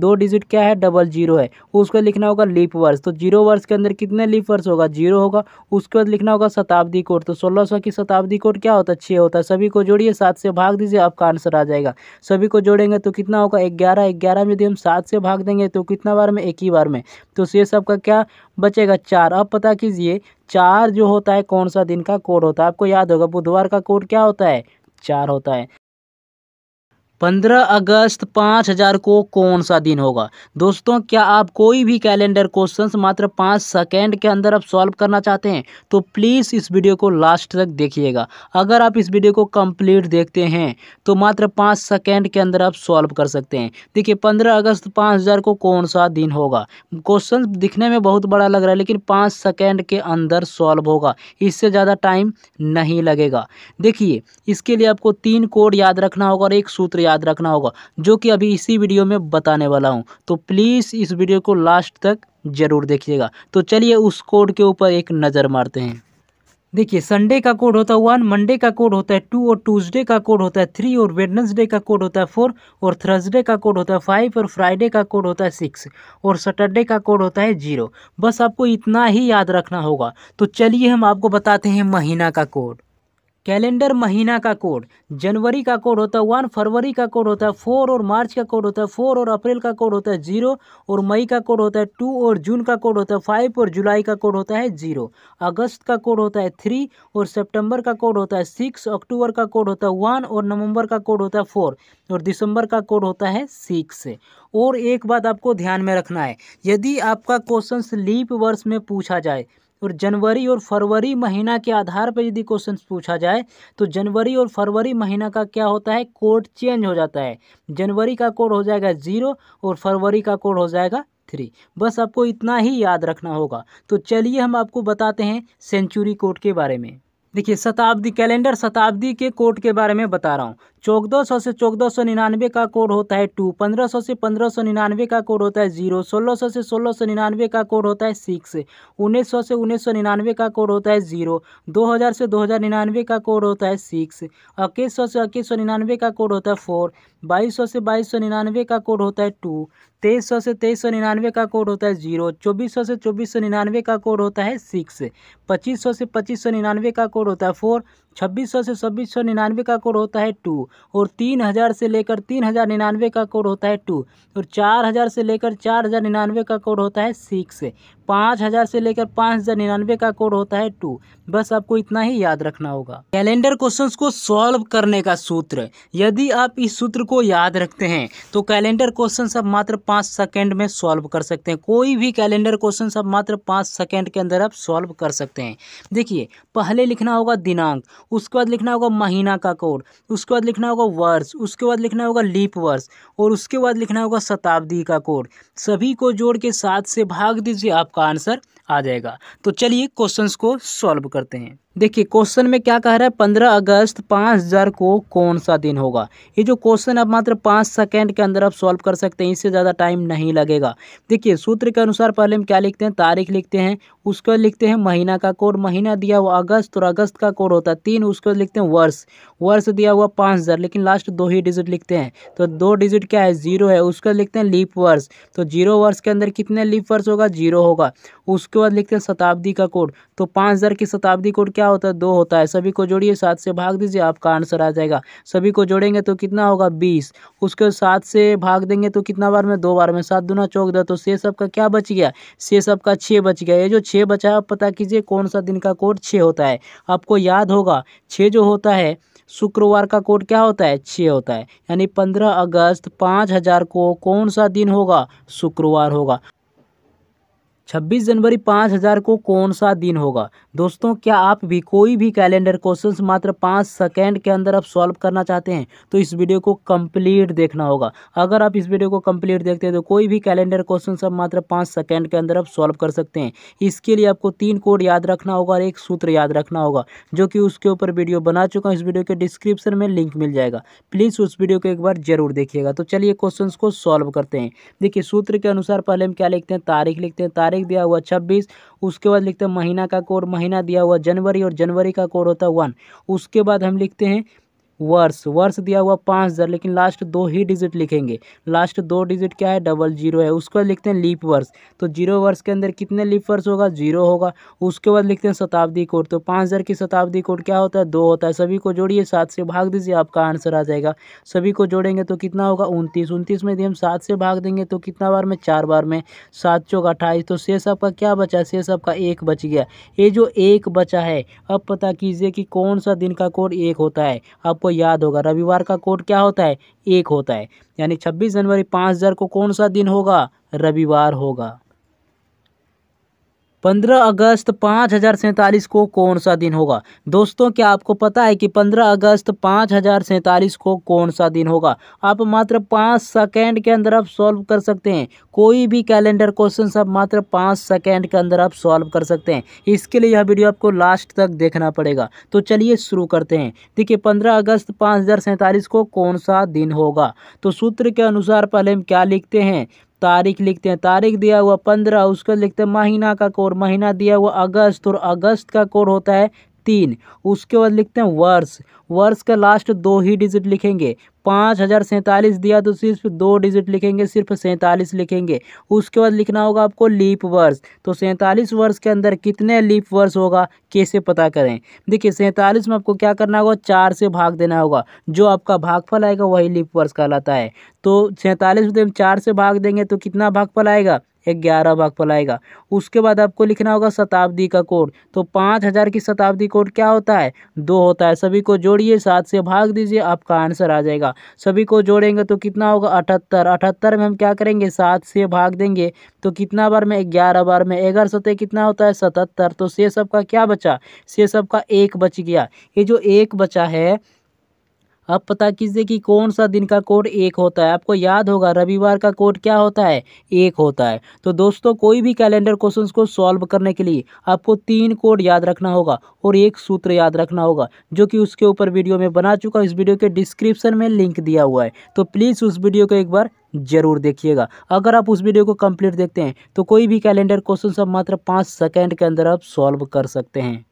दो डिजिट क्या है डबल जीरो है उसको लिखना होगा लीप वर्ष तो जीरो वर्ष के अंदर कितने लीप वर्ष होगा जीरो होगा उसके बाद लिखना होगा शताब्दी कोड तो सोलह सौ की शताब्दी कोड क्या होता है छः होता है सभी को जोड़िए सात से भाग दीजिए आपका आंसर आ जाएगा सभी को जोड़ेंगे तो कितना होगा ग्यारह ग्यारह में यदि हम सात से भाग देंगे तो कितना बार में एक ही बार में तो सब का क्या बचेगा चार अब पता कीजिए चार जो होता है कौन सा दिन का कोड होता है आपको याद होगा बुधवार का कोड क्या होता है चार होता है पंद्रह अगस्त पाँच हज़ार को कौन सा दिन होगा दोस्तों क्या आप कोई भी कैलेंडर क्वेश्चंस मात्र पाँच सेकेंड के अंदर आप सॉल्व करना चाहते हैं तो प्लीज़ इस वीडियो को लास्ट तक देखिएगा अगर आप इस वीडियो को कंप्लीट देखते हैं तो मात्र पाँच सेकेंड के अंदर आप सॉल्व कर सकते हैं देखिए पंद्रह अगस्त पाँच हज़ार को कौन सा दिन होगा क्वेश्चन दिखने में बहुत बड़ा लग रहा है लेकिन पाँच सेकेंड के अंदर सॉल्व होगा इससे ज़्यादा टाइम नहीं लगेगा देखिए इसके लिए आपको तीन कोड याद रखना होगा और एक सूत्र याद रखना होगा जो कि अभी इसी वीडियो में बताने वाला हूँ तो प्लीज़ इस वीडियो को लास्ट तक ज़रूर देखिएगा तो चलिए उस कोड के ऊपर एक नज़र मारते हैं देखिए संडे का कोड होता है वन मंडे का कोड होता है टू और ट्यूसडे का कोड होता है थ्री और वेडनसडे का कोड होता है फोर और थर्सडे का कोड होता है फाइव और फ्राइडे का कोड होता है सिक्स और सैटरडे का कोड होता है जीरो बस आपको इतना ही याद रखना होगा तो चलिए हम आपको बताते हैं महीना का कोड कैलेंडर महीना का कोड जनवरी का कोड होता है वन फरवरी का कोड होता है फोर और मार्च का कोड होता है फोर और अप्रैल का कोड होता है जीरो और मई का कोड होता है टू और जून का कोड होता है फाइव और जुलाई का कोड होता है जीरो अगस्त का कोड होता है थ्री और सितंबर का कोड होता है सिक्स अक्टूबर का कोड होता है वन और नवम्बर का कोड होता है फोर और दिसंबर का कोड होता है सिक्स और एक बात आपको ध्यान में रखना है यदि आपका क्वेश्चन लीप वर्ष में पूछा जाए और जनवरी और फरवरी महीना के आधार पर यदि क्वेश्चन पूछा जाए तो जनवरी और फरवरी महीना का क्या होता है कोड चेंज हो जाता है जनवरी का कोड हो जाएगा ज़ीरो और फरवरी का कोड हो जाएगा थ्री बस आपको इतना ही याद रखना होगा तो चलिए हम आपको बताते हैं सेंचुरी कोड के बारे में देखिए शताब्दी कैलेंडर शताब्दी के कोड के बारे में बता रहा हूँ चौदह सौ से चौदह सौ निन्यानवे का कोड होता है टू पंद्रह सौ से पंद्रह सौ निन्यानवे का कोड होता है जीरो सोलह सौ से सोलह सौ निन्यानवे का कोड होता है सिक्स उन्नीस सौ से उन्नीस सौ निन्यानवे का कोड होता है जीरो दो हज़ार से दो हज़ार निन्यानवे का कोड होता है सिक्स इक्कीस सौ से इक्कीस सौ निन्यानवे का कोड होता है फोर बाईस सौ से बाईस सौ निन्यानवे का कोड होता है टू तेईस सौ से तेईस सौ निन्यानवे का कोड होता है जीरो चौबीस सौ से चौबीस सौ निन्यानवे का कोड होता है सिक्स पच्चीस सौ से पच्चीस सौ निन्यानवे का कोड होता है फोर छब्बीस सौ से छब्बीस सौ निन्यानवे का कोड होता है टू और तीन हज़ार से लेकर तीन हज़ार निन्यानवे का कोड होता है टू और चार हज़ार से लेकर चार हज़ार निन्यानवे का कोड होता है सिक्स पाँच हज़ार से लेकर पाँच हज़ार निन्यानवे का कोड होता है टू बस आपको इतना ही याद रखना होगा कैलेंडर क्वेश्चंस को सॉल्व करने का सूत्र यदि आप इस सूत्र को याद रखते हैं तो कैलेंडर क्वेश्चन आप मात्र पाँच सेकेंड में सॉल्व कर सकते हैं कोई भी कैलेंडर क्वेश्चन आप मात्र पाँच सेकेंड के अंदर आप सॉल्व कर सकते हैं देखिए पहले लिखना होगा दिनांक उसके बाद लिखना होगा महीना का कोड उसके बाद लिखना होगा वर्ष उसके बाद लिखना होगा लीप वर्ष और उसके बाद लिखना होगा शताब्दी का कोड सभी को जोड़ के साथ से भाग दीजिए आप आपका आंसर आ जाएगा तो चलिए क्वेश्चंस को सॉल्व करते हैं देखिए क्वेश्चन में क्या कह रहा है पंद्रह अगस्त पाँच हज़ार को कौन सा दिन होगा ये जो क्वेश्चन आप मात्र पाँच सेकेंड के अंदर आप सॉल्व कर सकते हैं इससे ज़्यादा टाइम नहीं लगेगा देखिए सूत्र के अनुसार पहले हम क्या लिखते हैं तारीख लिखते हैं उसको लिखते हैं महीना का कोड महीना दिया हुआ अगस्त और अगस्त का कोड होता है तीन उसको लिखते हैं वर्ष वर्ष दिया हुआ पाँच हज़ार लेकिन लास्ट दो ही डिजिट लिखते हैं तो दो डिजिट क्या है जीरो है उसको लिखते हैं लीप वर्ष तो जीरो वर्ष के अंदर कितने लीप वर्ष होगा जीरो होगा उसके बाद लिखते हैं शताब्दी का कोड तो पाँच की शताब्दी कोड क्या क्या होता है दो होता है सभी को जोड़िए सात से भाग दीजिए आपका आंसर आ जाएगा सभी को जोड़ेंगे तो कितना होगा बीस उसके सात से भाग देंगे तो कितना बार में दो बार में सात दुना चौक दो तो शेष आपका क्या बच गया शेष आपका छः बच गया ये जो छः बचा आप पता कीजिए कौन सा दिन का कोड छः होता है आपको याद होगा छः जो होता है शुक्रवार का कोड क्या होता है छः होता है यानी पंद्रह अगस्त पाँच हज़ार को कौन सा दिन होगा शुक्रवार होगा छब्बीस जनवरी पाँच हज़ार को कौन सा दिन होगा दोस्तों क्या आप भी कोई भी कैलेंडर क्वेश्चन मात्र पाँच सेकेंड के अंदर आप सॉल्व करना चाहते हैं तो इस वीडियो को कंप्लीट देखना होगा अगर आप इस वीडियो को कंप्लीट देखते हैं तो कोई भी कैलेंडर क्वेश्चन आप मात्र पाँच सेकेंड के अंदर आप सॉल्व कर सकते हैं इसके लिए आपको तीन कोड याद रखना होगा और एक सूत्र याद रखना होगा जो कि उसके ऊपर वीडियो बना चुका हूँ इस वीडियो के डिस्क्रिप्शन में लिंक मिल जाएगा प्लीज़ उस वीडियो को एक बार जरूर देखिएगा तो चलिए क्वेश्चन को सॉल्व करते हैं देखिए सूत्र के अनुसार पहले हम क्या लिखते हैं तारीख लिखते हैं तारीख तारीख दिया हुआ छब्बीस उसके बाद लिखते हैं महीना का कोड महीना दिया हुआ जनवरी और जनवरी का कोड होता है वन उसके बाद हम लिखते हैं वर्ष वर्ष दिया हुआ पाँच हज़ार लेकिन लास्ट दो ही डिजिट लिखेंगे लास्ट दो डिजिट क्या है डबल जीरो है उसके बाद लिखते हैं लीप वर्ष तो जीरो वर्ष के अंदर कितने लीप वर्ष होगा जीरो होगा उसके बाद लिखते हैं शताब्दी कोड तो पाँच हज़ार की शताब्दी कोड क्या होता है दो होता है सभी को जोड़िए सात से भाग दीजिए आपका आंसर आ जाएगा सभी को जोड़ेंगे तो कितना होगा उनतीस उनतीस में यदि हम सात से भाग देंगे तो कितना बार में चार बार में सात चौक अट्ठाईस तो शेष आपका क्या बचा शेष आपका एक बच गया ये जो एक बचा है अब पता कीजिए कि कौन सा दिन का कोड एक होता है आपको आपको याद होगा रविवार का कोड क्या होता है एक होता है यानी छब्बीस जनवरी पाँच हज़ार को कौन सा दिन होगा रविवार होगा पंद्रह अगस्त पाँच हज़ार सैंतालीस को कौन सा दिन होगा दोस्तों क्या आपको पता है कि पंद्रह अगस्त पाँच हज़ार सैंतालीस को कौन सा दिन होगा आप मात्र पाँच सेकेंड के अंदर आप सॉल्व कर सकते हैं कोई भी कैलेंडर क्वेश्चन आप मात्र पाँच सेकेंड के अंदर आप सॉल्व कर सकते हैं इसके लिए यह वीडियो आपको लास्ट तक देखना पड़ेगा तो चलिए शुरू करते हैं देखिए पंद्रह अगस्त पाँच को कौन सा दिन होगा तो सूत्र के अनुसार पहले हम क्या लिखते हैं तारीख लिखते हैं तारीख दिया हुआ पंद्रह उसको लिखते हैं महीना का कोर महीना दिया हुआ अगस्त और अगस्त का कोर होता है तीन उसके बाद लिखते हैं वर्ष वर्ष का लास्ट दो ही डिजिट लिखेंगे पाँच हज़ार सैंतालीस दिया तो सिर्फ दो डिजिट लिखेंगे सिर्फ सैंतालीस लिखेंगे उसके बाद लिखना होगा आपको लीप वर्ष तो सैंतालीस वर्ष के अंदर कितने लीप वर्ष होगा कैसे पता करें देखिए सैंतालीस में आपको क्या करना होगा चार से भाग देना होगा जो आपका भागफल आएगा वही लीप वर्ष कहलाता है तो सैंतालीस में चार से भाग देंगे तो कितना भागफल आएगा ग्यारह भाग पर आएगा उसके बाद आपको लिखना होगा शताब्दी का कोड तो पाँच हज़ार की शताब्दी कोड क्या होता है दो होता है सभी को जोड़िए सात से भाग दीजिए आपका आंसर आ जाएगा सभी को जोड़ेंगे तो कितना होगा अठहत्तर अठहत्तर में हम क्या करेंगे सात से भाग देंगे तो कितना बार में ग्यारह बार में ग्यारह सतह कितना होता है सतहत्तर तो से सबका क्या बचा से सबका एक बच गया ये जो एक बचा है आप पता कीजिए कि कौन सा दिन का कोड एक होता है आपको याद होगा रविवार का कोड क्या होता है एक होता है तो दोस्तों कोई भी कैलेंडर क्वेश्चंस को सॉल्व करने के लिए आपको तीन कोड याद रखना होगा और एक सूत्र याद रखना होगा जो कि उसके ऊपर वीडियो में बना चुका इस वीडियो के डिस्क्रिप्शन में लिंक दिया हुआ है तो प्लीज़ उस वीडियो को एक बार जरूर देखिएगा अगर आप उस वीडियो को कंप्लीट देखते हैं तो कोई भी कैलेंडर क्वेश्चन सब मात्र पाँच सेकेंड के अंदर आप सॉल्व कर सकते हैं